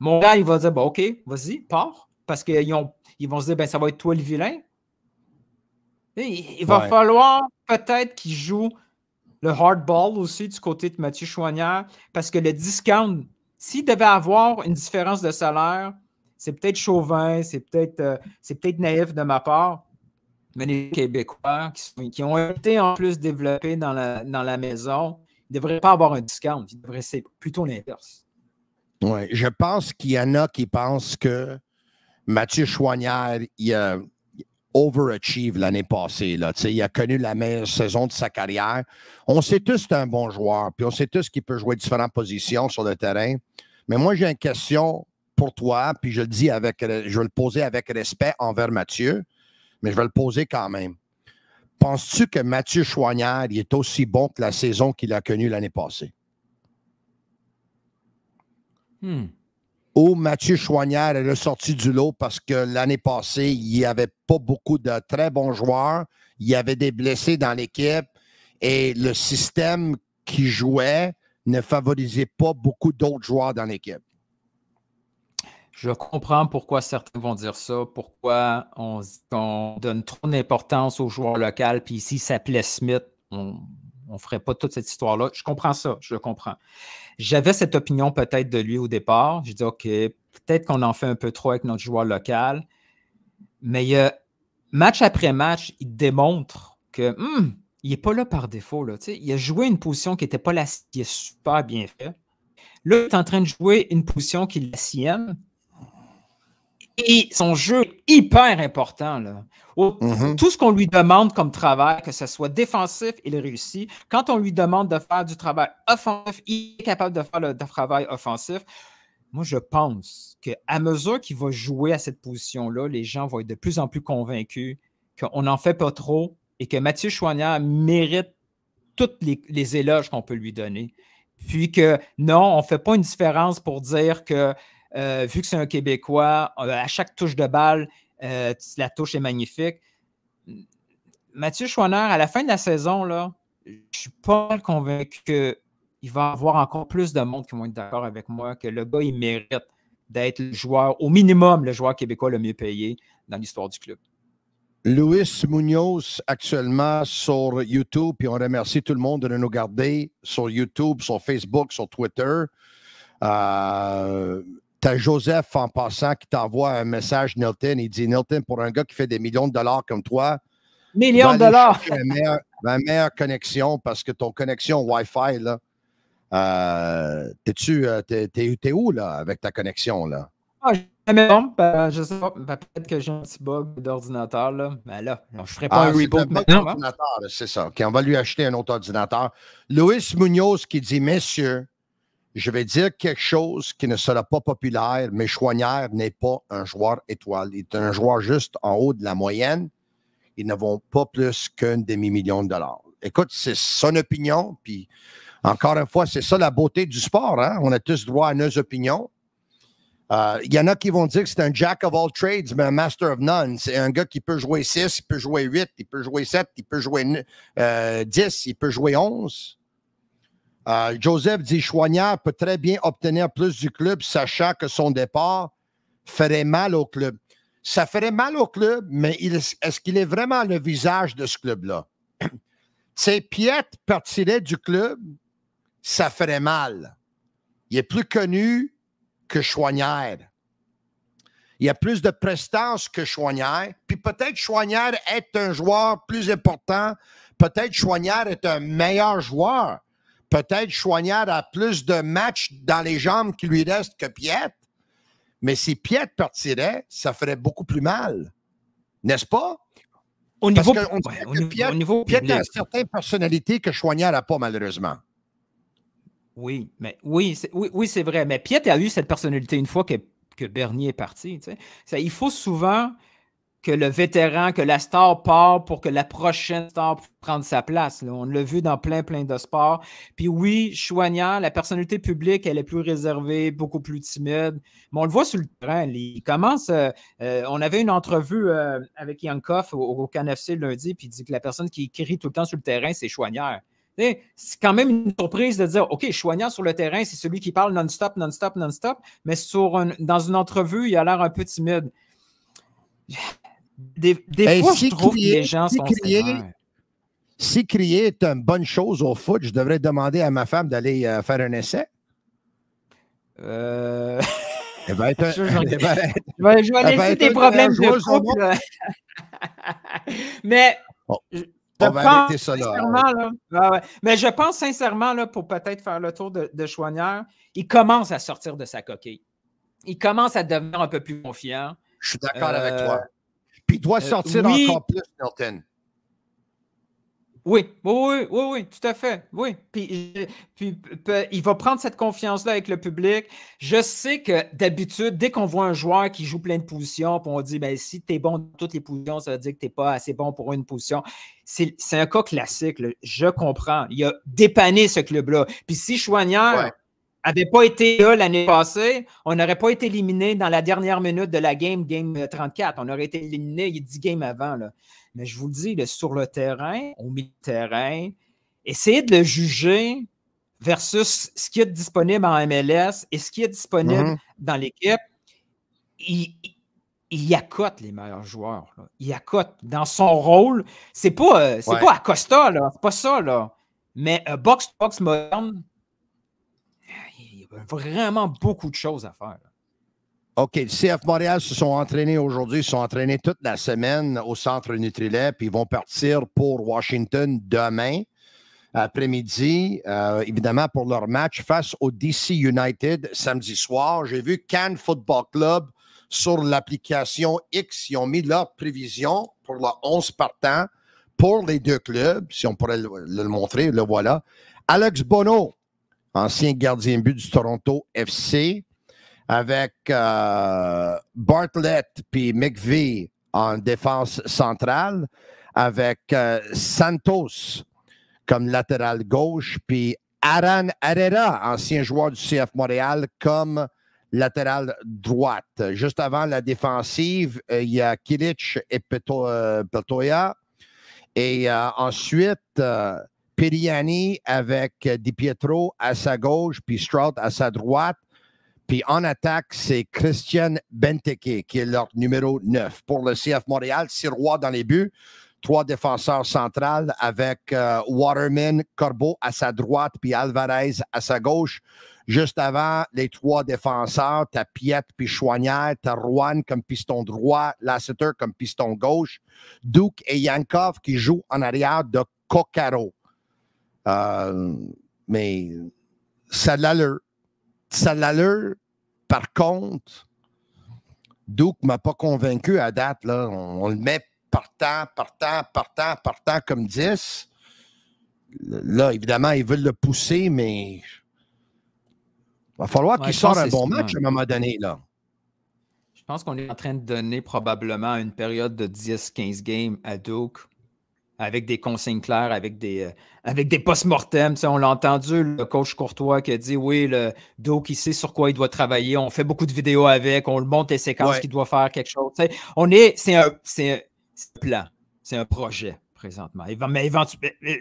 Mon gars, il va dire, bon, OK, vas-y, pars, parce qu'ils ils vont se dire, ben, ça va être toi le vilain. il va falloir peut-être qu'il joue le hardball aussi du côté de Mathieu Chouanière, parce que le discount s'il devait avoir une différence de salaire, c'est peut-être chauvin, c'est peut-être euh, peut naïf de ma part, mais les Québécois qui, ont été en plus développés dans la, dans la maison, ils ne devraient pas avoir un discount. Ils devraient, c'est plutôt l'inverse. Oui, je pense qu'il y en a qui pensent que Mathieu Choignard, il a overachieve l'année passée. Là. Il a connu la meilleure saison de sa carrière. On sait tous que c'est un bon joueur, puis on sait tous qu'il peut jouer différentes positions sur le terrain. Mais moi, j'ai une question pour toi, puis je le dis avec, je vais le poser avec respect envers Mathieu, mais je vais le poser quand même. Penses-tu que Mathieu Choignard est aussi bon que la saison qu'il a connue l'année passée? Hmm où Mathieu Choignard est ressorti du lot parce que l'année passée, il n'y avait pas beaucoup de très bons joueurs. Il y avait des blessés dans l'équipe et le système qui jouait ne favorisait pas beaucoup d'autres joueurs dans l'équipe. Je comprends pourquoi certains vont dire ça, pourquoi on, donne trop d'importance aux joueurs locaux, puis s'il s'appelait Smith, on ne ferait pas toute cette histoire-là. Je comprends ça, je comprends. J'avais cette opinion peut-être de lui au départ. Je dis « OK, peut-être qu'on en fait un peu trop avec notre joueur local. Mais match après match, il démontre que hmm, il n'est pas là par défaut. Là, il a joué une position qui n'était pas la sienne, super bien faite. Là, il est en train de jouer une position qui est la sienne, et son jeu est hyper important. Là. Mm-hmm. Tout ce qu'on lui demande comme travail, que ce soit défensif, il réussit. Quand on lui demande de faire du travail offensif, il est capable de faire le travail offensif. Moi, je pense qu'à mesure qu'il va jouer à cette position-là, les gens vont être de plus en plus convaincus qu'on n'en fait pas trop et que Mathieu Choignard mérite tous les, les éloges qu'on peut lui donner. Puis que non, on ne fait pas une différence pour dire que euh, vu que c'est un Québécois, euh, à chaque touche de balle, euh, la touche est magnifique. Mathieu Schwanner, à la fin de la saison, là, je suis pas convaincu qu'il va y avoir encore plus de monde qui vont être d'accord avec moi, que le gars, il mérite d'être le joueur, au minimum, le joueur québécois le mieux payé dans l'histoire du club. Luis Munoz actuellement sur YouTube, puis on remercie tout le monde de nous garder sur YouTube, sur Facebook, sur Twitter. T'as Joseph en passant qui t'envoie un message, Nilton. Il dit Nilton, pour un gars qui fait des millions de dollars comme toi, millions de dollars. Ma meilleure, meilleure, connexion parce que ton connexion Wi-Fi, là, euh, t'es-tu, euh, t'es, où là avec ta connexion là? Ah, ben, je sais pas, ben, peut-être que j'ai un petit bug d'ordinateur, là. mais ben, là, je ne ferai pas ah, un reboot maintenant. C'est ça. OK, on va lui acheter un autre ordinateur. Luis Munoz qui dit Messieurs, je vais dire quelque chose qui ne sera pas populaire, mais Chouanière n'est pas un joueur étoile. Il est un joueur juste en haut de la moyenne. Ils ne pas plus qu'un demi-million de dollars. Écoute, c'est son opinion, puis encore une fois, c'est ça la beauté du sport. Hein? On a tous droit à nos opinions. Euh, il y en a qui vont dire que c'est un jack of all trades, mais un master of none. C'est un gars qui peut jouer 6, il peut jouer 8, il peut jouer 7, il peut jouer 10, euh, il peut jouer 11. Euh, Joseph dit Choignard peut très bien obtenir plus du club, sachant que son départ ferait mal au club. Ça ferait mal au club, mais est-ce qu'il est vraiment le visage de ce club-là? sais, Piet partirait du club, ça ferait mal. Il est plus connu que Choignard. Il a plus de prestance que Choignard. Puis peut-être Choignard est un joueur plus important. Peut-être Choignard est un meilleur joueur. Peut-être Choignard a plus de matchs dans les jambes qui lui restent que Piet, mais si Piet partirait, ça ferait beaucoup plus mal. N'est-ce pas? Au niveau, Parce Piet, au niveau a certaines personnalités que Choignard n'a pas, malheureusement. Oui, mais oui, c'est, oui, c'est vrai. Mais Piet a eu cette personnalité une fois que, Bernier est parti. ça, il faut souvent que le vétéran, que la star part pour que la prochaine star prenne sa place. On l'a vu dans plein, plein de sports. Puis oui, Chouanière, la personnalité publique, elle est plus réservée, beaucoup plus timide. Mais on le voit sur le terrain. Il commence. Euh, euh, on avait une entrevue euh, avec Yankoff au, au lundi, puis il dit que la personne qui crie tout le temps sur le terrain, c'est Chouanière. C'est quand même une surprise de dire, OK, Choignant sur le terrain, c'est celui qui parle non-stop, non-stop, non-stop, mais sur dans une entrevue, il a l'air un peu timide des, fois, si crier, est une bonne chose au foot, je devrais demander à ma femme d'aller euh, faire un essai. Euh, je, vais, aller voir tes problèmes de couple. Mais je, Mais je pense sincèrement, là, pour peut-être faire le tour de, de il commence à sortir de sa coquille. Il commence à devenir un peu plus confiant. Je suis d'accord avec euh, toi il doit euh, sortir encore plus Oui, oui, oui, oui, tout à fait. Oui. Puis, il va prendre cette confiance-là avec le public. Je sais que d'habitude, dès qu'on voit un joueur qui joue plein de positions, puis on dit ben, si tu es bon dans toutes les positions, ça veut dire que tu n'es pas assez bon pour une position. C'est un cas classique. Je comprends. Il a dépanné ce club-là. Puis si Choignard ouais avait pas été là l'année passée, on n'aurait pas été éliminé dans la dernière minute de la game, game 34. Euh, on aurait été éliminé 10 games avant. Là. Mais je vous le dis, sur le terrain, au milieu terrain, essayez de le juger versus ce qui est disponible en MLS et ce qui est disponible mhm. dans l'équipe. Il, y a cote, les meilleurs joueurs. Là. Il cote dans son rôle. C'est pas, à euh, Costa. pas Acosta, pas ça, Mais un euh, box box moderne, vraiment beaucoup de choses à faire. OK, le CF Montréal se sont entraînés aujourd'hui, se sont entraînés toute la semaine au centre Nutrilet. puis ils vont partir pour Washington demain après-midi, euh, évidemment pour leur match face au DC United samedi soir. J'ai vu Cannes Football Club sur l'application X, ils ont mis leur prévision pour le 11 partant pour les deux clubs, si on pourrait le, le montrer, le voilà. Alex Bono, ancien gardien but du Toronto FC, avec euh, Bartlett puis McVie en défense centrale, avec euh, Santos comme latéral gauche, puis Aran Herrera, ancien joueur du CF Montréal, comme latéral droite. Juste avant la défensive, euh, il y a Kilic et Petoya. Et ensuite, Piriani avec euh, Di Pietro à sa gauche, puis Stroud à sa droite. Puis en attaque, c'est Christian Benteke, qui est leur numéro 9. Pour le CF Montréal, six rois dans les buts, trois défenseurs centrales avec euh, Waterman, Corbeau à sa droite, puis Alvarez à sa gauche. Juste avant, les trois défenseurs, t'as puis Chouanière, t'as comme piston droit, Lasseter comme piston gauche, Duke et Yankov qui jouent en arrière de Kokaro. Euh, mais ça l'allure. Ça l'allure. Par contre, Duke ne m'a pas convaincu à date. Là. On, le met partant, partant, partant, partant comme 10. Là, évidemment, ils veulent le pousser, mais il va falloir qu'il sorte un bon match à un moment donné. Là. Je pense qu'on est en train de donner probablement une période de 10-15 games à Duke avec des consignes claires, avec des, euh, avec des post-mortem. On l'a entendu, le coach Courtois qui a dit oui, le Do qui sait sur quoi il doit travailler. On fait beaucoup de vidéos avec, on le montre les séquences qu'il doit faire, quelque chose. on est, c'est un, plan, c'est un projet présentement. Mais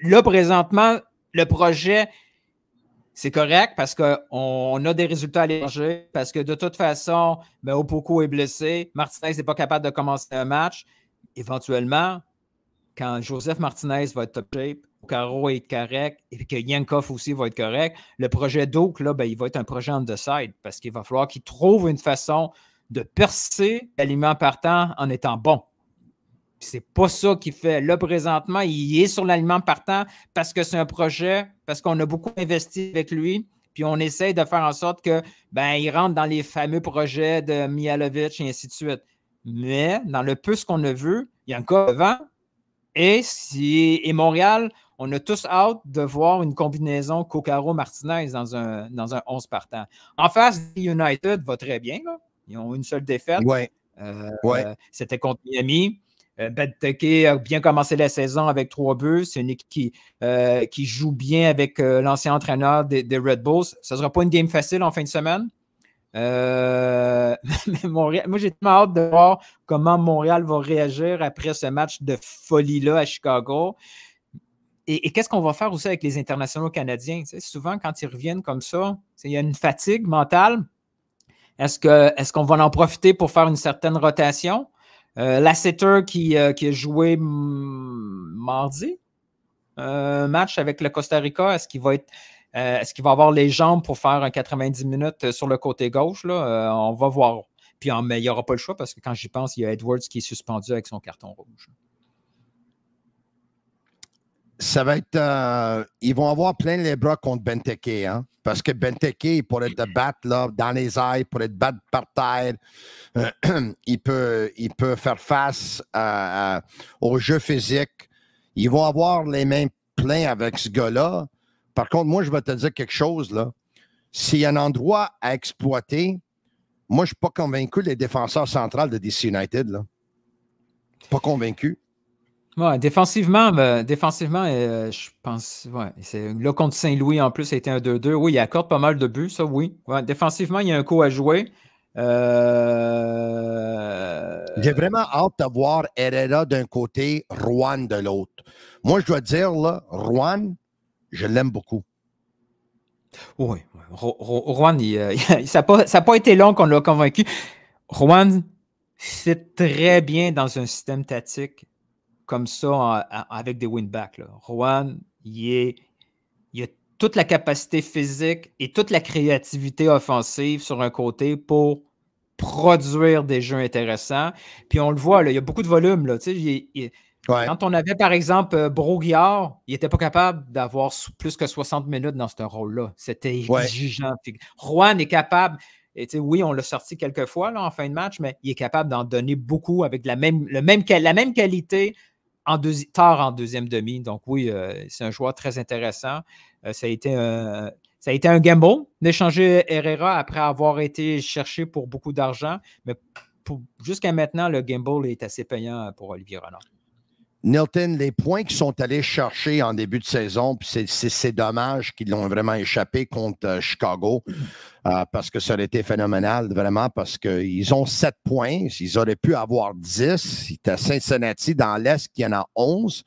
là, présentement, le projet, c'est correct parce qu'on a des résultats à parce que de toute façon, ben, est blessé, Martinez n'est pas capable de commencer un match. Éventuellement, quand Joseph Martinez va être top shape, Caro est correct et que Yankov aussi va être correct, le projet d'Oak, là, ben, il va être un projet on the side parce qu'il va falloir qu'il trouve une façon de percer l'aliment partant en étant bon. C'est pas ça qu'il fait. Là, présentement, il est sur l'aliment partant parce que c'est un projet, parce qu'on a beaucoup investi avec lui, puis on essaye de faire en sorte que ben, il rentre dans les fameux projets de Mialovic et ainsi de suite. Mais dans le peu ce qu'on a vu, il y encore avant. Et, si, et Montréal, on a tous hâte de voir une combinaison Cocaro-Martinez dans un, dans un 11 partant. En face, United va très bien. Ils ont une seule défaite. Ouais. Euh, euh, c'était contre Miami. Euh, a bien commencé la saison avec trois buts. C'est une équipe qui, euh, joue bien avec l'ancien entraîneur des, des, Red Bulls. Ce ne sera pas une game facile en fin de semaine. Euh, moi, j'ai tellement hâte de voir comment Montréal va réagir après ce match de folie-là à Chicago. Et, qu'est-ce qu'on va faire aussi avec les internationaux canadiens? souvent, quand ils reviennent comme ça, il y a une fatigue mentale. Est-ce qu'on est va en profiter pour faire une certaine rotation? Euh, Lasseter qui, euh, qui a joué mardi, un euh, match avec le Costa Rica, est-ce qu'il va être euh, est-ce qu'il va avoir les jambes pour faire un 90 minutes euh, sur le côté gauche? Là? Euh, on va voir. Puis mais il n'y aura pas le choix parce que quand j'y pense, il y a Edwards qui est suspendu avec son carton rouge. Ça va être. ils vont avoir plein les bras contre Benteke, hein? Parce que Benteke, il pourrait te battre dans les ailes, il pourrait te battre par terre. il, peut, il peut faire face au jeu physique. Ils vont avoir les mains pleines avec ce gars-là. Par contre, moi, je vais te dire quelque chose, là. S'il y a un endroit à exploiter, moi, je ne suis pas convaincu les défenseurs centrales de DC United, là. Pas convaincu. Ouais, défensivement, ben, défensivement euh, je pense. Ouais, c'est, contre Saint-Louis, en plus, a été un 2-2. Oui, il accorde pas mal de buts, ça, oui. défensivement, il y a un coup à jouer. Euh, J'ai vraiment hâte d'avoir voir Herrera d'un côté, Juan de l'autre. Moi, je dois dire, là, Rouen, je l'aime beaucoup. Oui, Juan, euh, ça n'a pas, été long qu'on l'a convaincu. Juan c'est très bien dans un système tactique comme ça avec des winbacks. Juan, il, a toute la capacité physique et toute la créativité offensive sur un côté pour produire des jeux intéressants. Puis on le voit, il y a beaucoup de volume. Là, quand on avait, par exemple, euh, Broguillard, il n'était pas capable d'avoir plus que 60 minutes dans ce rôle-là. C'était exigeant. Juan est capable. Et oui, on l'a sorti quelques fois en fin de match, mais il est capable d'en donner beaucoup avec la même, la même qualité tard en deuxième demi. Donc oui, euh, c'est un joueur très intéressant. Euh, ça a été un. Ça a été un gamble d'échanger Herrera après avoir été cherché pour beaucoup d'argent, mais jusqu'à maintenant, le gamble est assez payant pour Olivier Renard. Nilton, les points qu'ils sont allés chercher en début de saison, puis c'est dommage qu'ils l'ont vraiment échappé contre euh, Chicago, euh, parce que ça aurait été phénoménal, vraiment, parce qu'ils ont sept points. Ils auraient pu avoir dix. C'est à Cincinnati dans l'Est qui en a onze.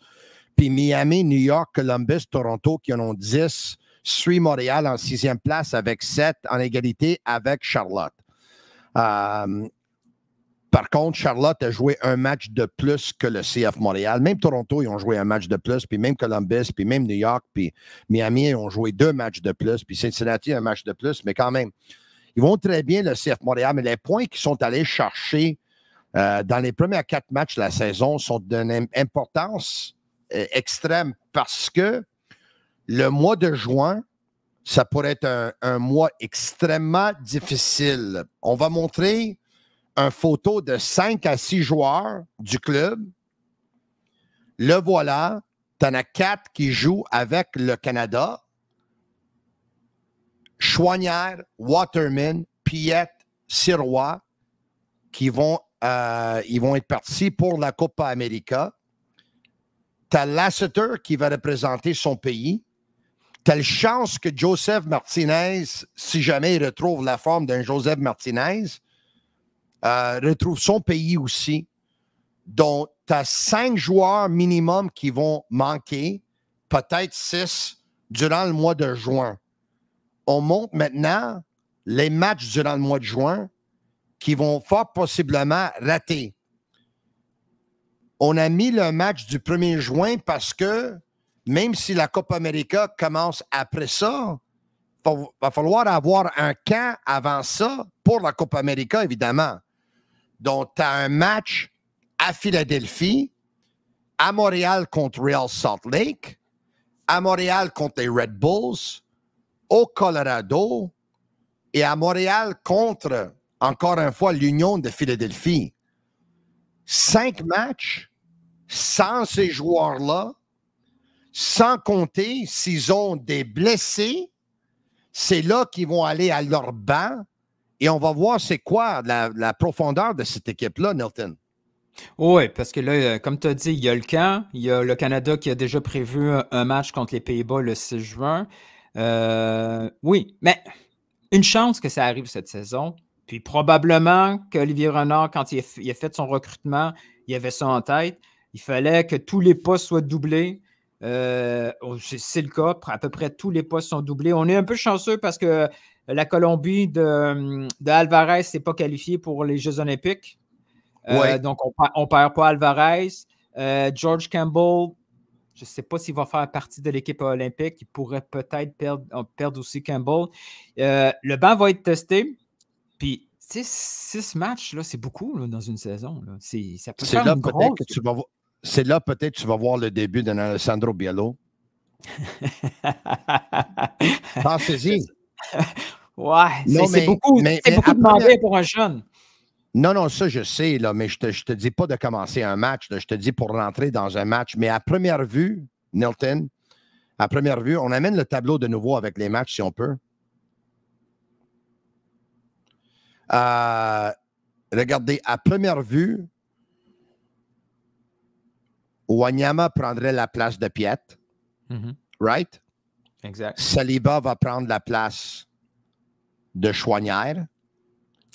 Puis Miami, New York, Columbus, Toronto qui en ont dix. Suit Montréal en sixième place avec sept, en égalité avec Charlotte. Euh, par contre, Charlotte a joué un match de plus que le CF Montréal. Même Toronto, ils ont joué un match de plus, puis même Columbus, puis même New York, puis Miami, ils ont joué deux matchs de plus, puis Cincinnati, un match de plus, mais quand même, ils vont très bien le CF Montréal, mais les points qu'ils sont allés chercher euh, dans les premiers quatre matchs de la saison sont d'une importance euh, extrême parce que le mois de juin, ça pourrait être un mois extrêmement difficile. On va montrer une photo de cinq à six joueurs du club. Le voilà, tu en as quatre qui jouent avec le Canada. Chouanière, Waterman, Piet, Sirois, qui vont, euh, ils vont être partis pour la Copa América. Tu as Lasseter qui va représenter son pays. Tu Telle chance que Joseph Martinez, si jamais il retrouve la forme d'un Joseph Martinez, euh, retrouve son pays aussi. dont tu as cinq joueurs minimum qui vont manquer, peut-être six durant le mois de juin. On monte maintenant les matchs durant le mois de juin qui vont fort possiblement rater. On a mis le match du 1er juin parce que même si la Coupe América commence après ça, il va falloir avoir un camp avant ça pour la Coupe América, évidemment. Donc, tu as un match à Philadelphie, à Montréal contre Real Salt Lake, à Montréal contre les Red Bulls, au Colorado et à Montréal contre, encore une fois, l'Union de Philadelphie. Cinq matchs sans ces joueurs-là, sans compter s'ils ont des blessés, c'est là qu'ils vont aller à leur banc et on va voir c'est quoi la, profondeur de cette équipe-là, Nilton. Oui, parce que là, euh, comme tu as dit, il y a le camp, il y a le Canada qui a déjà prévu un match contre les Pays-Bas le 6 juin. Euh, oui, mais une chance que ça arrive cette saison. Puis probablement qu'Olivier Renard, quand il a, il a, fait son recrutement, il avait ça en tête. Il fallait que tous les postes soient doublés. Euh, oh, c'est le cas. À peu près tous les postes sont doublés. On est un peu chanceux parce que la Colombie de, hum, Alvarez n'est pas qualifiée pour les Jeux Olympiques. Euh, donc, on ne perd pas Alvarez. Euh, George Campbell, je ne sais pas s'il va faire partie de l'équipe olympique. Il pourrait peut-être perdre, aussi Campbell. le banc va être testé. Puis Six, matchs, là, c'est beaucoup dans une saison. C'est, ça peut que tu vas, c'est là peut-être tu vas voir le début d'un Alessandro Biello. Pensez-y. ouais, c'est beaucoup, mais, demandé pour un jeune. Non, non, ça, je sais, là, mais je ne te, dis pas de commencer un match. je te dis pour rentrer dans un match. Mais à première vue, Nilton, à première vue, on amène le tableau de nouveau avec les matchs, si on peut. Euh, regardez, à première vue, Wanyama prendrait la place de Piet. Mm-hmm. Right? Exact. Saliba va prendre la place de Chouanière.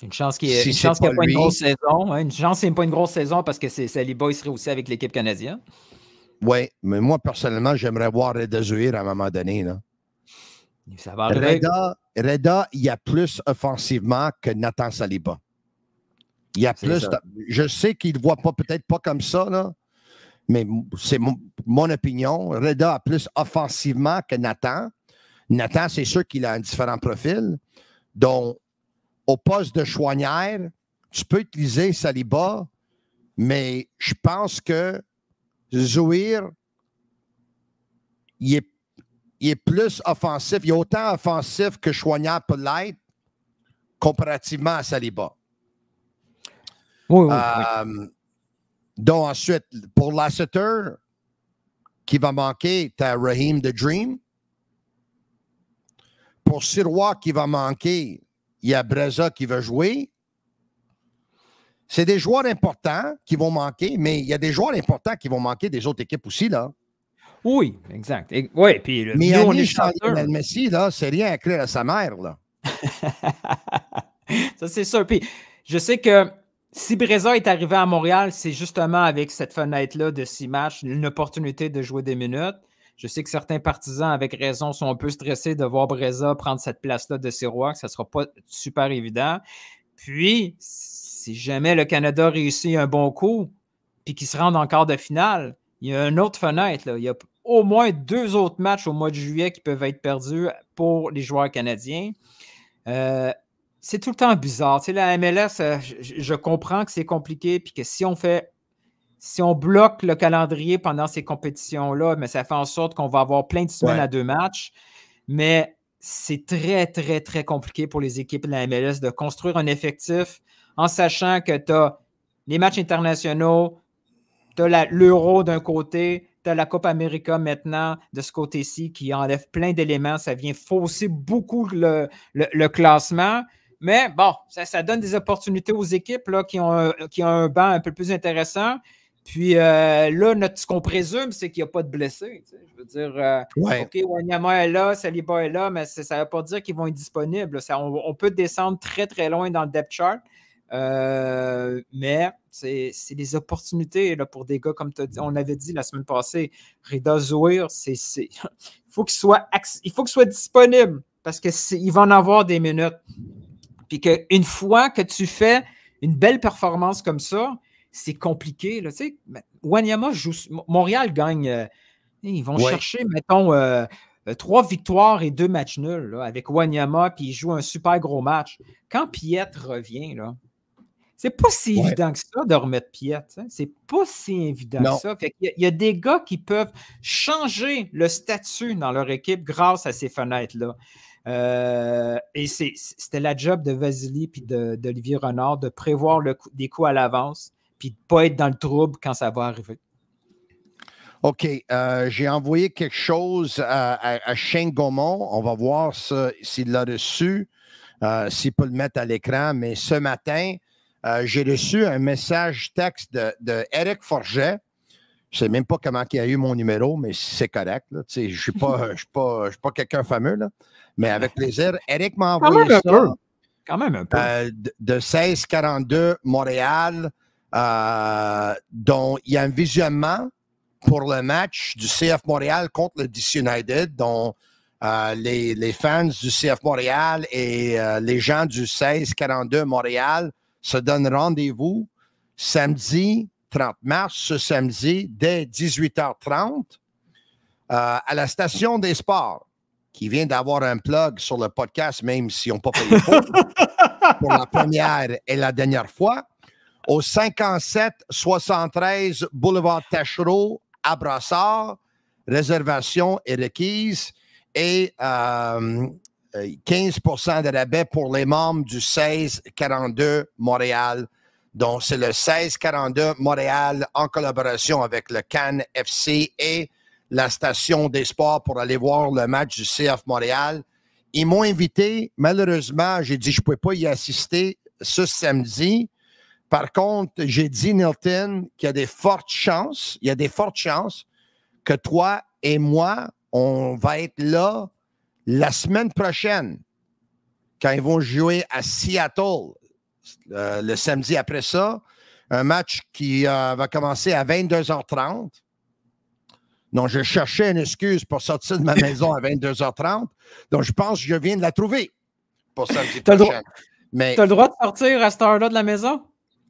Une chance qu'il n'y pas, une grosse saison. Hein, une chance qu'il n'y pas une grosse saison parce que Saliba, serait aussi avec l'équipe canadienne. Oui, mais moi, personnellement, j'aimerais voir Reda Zouir à un moment donné. Reda, il y a plus offensivement que Nathan Saliba. Il y a plus. je sais qu'il ne voit pas peut-être pas comme ça, là, mais c'est mon, opinion. Reda a plus offensivement que Nathan. Nathan, c'est sûr qu'il a un différent profil. Donc, au poste de choignière tu peux utiliser Saliba, mais je pense que Zouir, il est, plus offensif. Il est autant offensif que Choignard peut l'être comparativement à Saliba. Oui, oui. Euh, donc, ensuite, pour Lasseter, qui va manquer, tu as Raheem the Dream. Pour Sirois, qui va manquer, il y a Breza qui va jouer. C'est des joueurs importants qui vont manquer, mais il y a des joueurs importants qui vont manquer des autres équipes aussi, là. Oui, exact. oui, puis le Messi, là, c'est rien à créer à sa mère, là. Ça, c'est ça. Puis je sais que si Breza est arrivé à Montréal, c'est justement avec cette fenêtre-là de six matchs, une opportunité de jouer des minutes. Je sais que certains partisans, avec raison, sont un peu stressés de voir Breza prendre cette place-là de Sirois, que ça ne sera pas super évident. Puis, si jamais le Canada réussit un bon coup, puis qu'il se rende en de finale, il y a une autre fenêtre. Là. Il y a au moins deux autres matchs au mois de juillet qui peuvent être perdus pour les joueurs canadiens. Euh, c'est tout le temps bizarre. la MLS, euh, je, comprends que c'est compliqué, puis que si on fait, si on bloque le calendrier pendant ces compétitions-là, mais ça fait en sorte qu'on va avoir plein de semaines à deux matchs. Mais c'est très, très, très compliqué pour les équipes de la MLS de construire un effectif en sachant que tu as les matchs internationaux, tu as l'euro d'un côté, tu as la Coupe América maintenant de ce côté-ci qui enlève plein d'éléments. Ça vient fausser beaucoup le classement. Mais bon, ça, donne des opportunités aux équipes là, qui, ont un, euh, ont un banc un peu plus intéressant. Puis euh, là, ce qu'on présume, c'est qu'il n'y a pas de blessés. Je veux dire, euh, OK, Wanyama est là, Saliba est là, mais ça ne veut pas dire qu'ils vont être disponibles. on, peut descendre très, très loin dans le depth chart. mais c'est des opportunités là, pour des gars, comme on avait dit la semaine passée, Rida Zouir, c'est il faut qu'il soit, il soit disponible parce qu'il va en avoir des minutes. Puis qu'une fois que tu fais une belle performance comme ça, c'est compliqué. Wanyama joue. Montréal gagne. Euh, ils vont chercher, mettons, euh, euh, trois victoires et deux matchs nuls avec Wanyama, puis ils joue un super gros match. Quand Piet revient, là, c'est pas si évident que ça de remettre Piet. Hein. C'est pas si évident que ça. il y a des gars qui peuvent changer le statut dans leur équipe grâce à ces fenêtres-là. Euh, et c'était la job de Vasily et d'Olivier Renard de prévoir le des coups à l'avance puis de ne pas être dans le trouble quand ça va arriver. OK. Euh, j'ai envoyé quelque chose à, à, Gaumont. On va voir s'il l'a reçu, euh, s'il peut le mettre à l'écran. Mais ce matin, j'ai reçu un message texte de, Eric Forget je ne sais même pas comment il a eu mon numéro, mais c'est correct. Je ne suis pas, quelqu'un pas, quelqu'un fameux, mais avec plaisir. Eric m'a envoyé ça. Quand même euh, de, 1642 Montréal, euh, dont il y a un visionnement pour le match du CF Montréal contre le DC United, dont euh, les, les, fans du CF Montréal et les gens du 1642 Montréal se donnent rendez-vous samedi 30 mars, ce samedi, dès 18h30, euh, à la station des sports, qui vient d'avoir un plug sur le podcast, même s'ils n'ont pas payé pour, pour la première et la dernière fois, au 57-73 Boulevard Tachereau, à Brassard. Réservation est requise et 15 euh, euh, de rabais pour les membres du 1642 Montréal donc, c'est le 16-42 Montréal en collaboration avec le Cannes FC et la station des sports pour aller voir le match du CF Montréal. Ils m'ont invité. Malheureusement, j'ai dit je ne pouvais pas y assister ce samedi. Par contre, j'ai dit, Nilton, qu'il y a des fortes chances, il y a des fortes chances que toi et moi, on va être là la semaine prochaine quand ils vont jouer à Seattle. Euh, le samedi après ça. Un match qui euh, va commencer à 22h30. Donc, je cherchais une excuse pour sortir de ma maison à 22h30. Donc, je pense que je viens de la trouver pour samedi prochain. Mais tu as le droit de sortir à cette heure-là de la maison?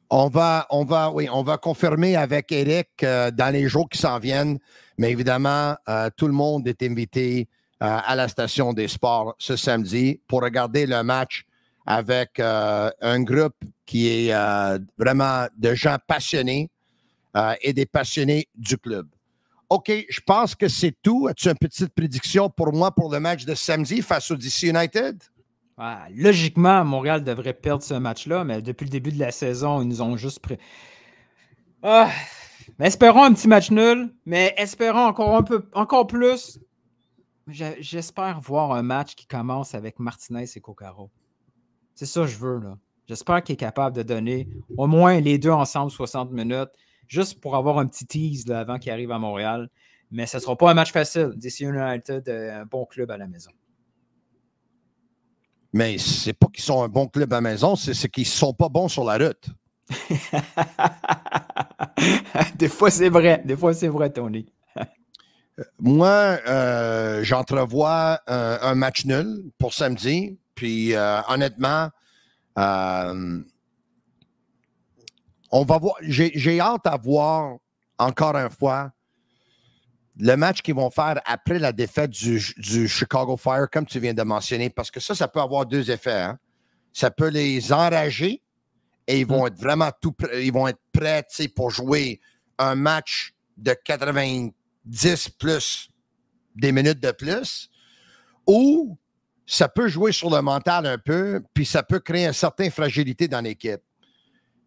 On va, on va, oui, on va confirmer avec Eric euh, dans les jours qui s'en viennent. Mais évidemment, tout le monde est invité à la station des sports ce samedi pour regarder le match avec euh, un groupe qui est euh, vraiment de gens passionnés euh, et des passionnés du club. OK, je pense que c'est tout. As-tu une petite prédiction pour moi pour le match de samedi face au DC United? Ah, logiquement, Montréal devrait perdre ce match-là, mais depuis le début de la saison, ils nous ont juste pris. Ah, espérons un petit match nul, mais espérons encore un peu, encore plus. J'espère voir un match qui commence avec Martinez et Cocaro. C'est ça que je veux. J'espère qu'il est capable de donner au moins les deux ensemble 60 minutes, juste pour avoir un petit tease avant qu'il arrive à Montréal. Mais ce ne sera pas un match facile. DC United est euh, un bon club à la maison. Mais c'est pas qu'ils sont un bon club à la maison, c'est qu'ils ne sont pas bons sur la route. des fois, c'est vrai. Des fois, c'est vrai, Tony. Euh, moi, euh, j'entrevois un match nul pour samedi puis euh, honnêtement, euh, on va voir. J'ai hâte à voir encore une fois le match qu'ils vont faire après la défaite du, Chicago Fire, comme tu viens de mentionner, parce que ça, ça peut avoir deux effets. Hein. Ça peut les enrager et ils vont mm. être vraiment tout ils vont être prêts pour jouer un match de 90 plus des minutes de plus. Ou ça peut jouer sur le mental un peu, puis ça peut créer une certaine fragilité dans l'équipe.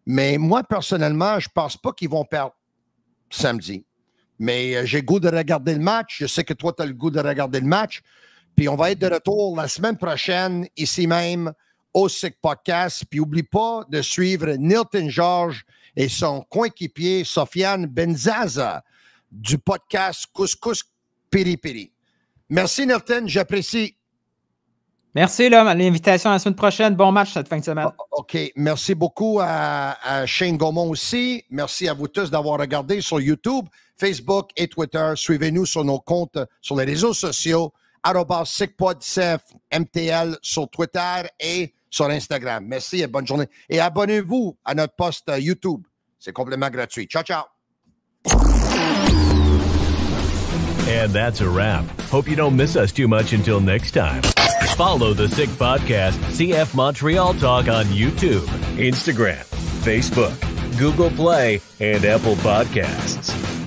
Mais moi, personnellement, je ne pense pas qu'ils vont perdre samedi. Mais euh, j'ai goût de regarder le match. Je sais que toi, tu as le goût de regarder le match. Puis on va être de retour la semaine prochaine, ici même, au SIC Podcast. Puis n'oublie pas de suivre Nilton George et son coéquipier, Sofiane Benzaza, du podcast Couscous Piri Piri. Merci, Nilton. J'apprécie Merci, l'invitation à la semaine prochaine. Bon match cette fin de semaine. OK. Merci beaucoup à, Shane Gaumont aussi. Merci à vous tous d'avoir regardé sur YouTube, Facebook et Twitter. Suivez-nous sur nos comptes, sur les réseaux sociaux, SicPodCF, MTL sur Twitter et sur Instagram. Merci et bonne journée. Et abonnez-vous à notre poste YouTube. C'est complètement gratuit. Ciao, ciao. And that's a wrap. Hope you don't miss us too much until next time. Follow the Sick Podcast, CF Montreal Talk on YouTube, Instagram, Facebook, Google Play, and Apple Podcasts.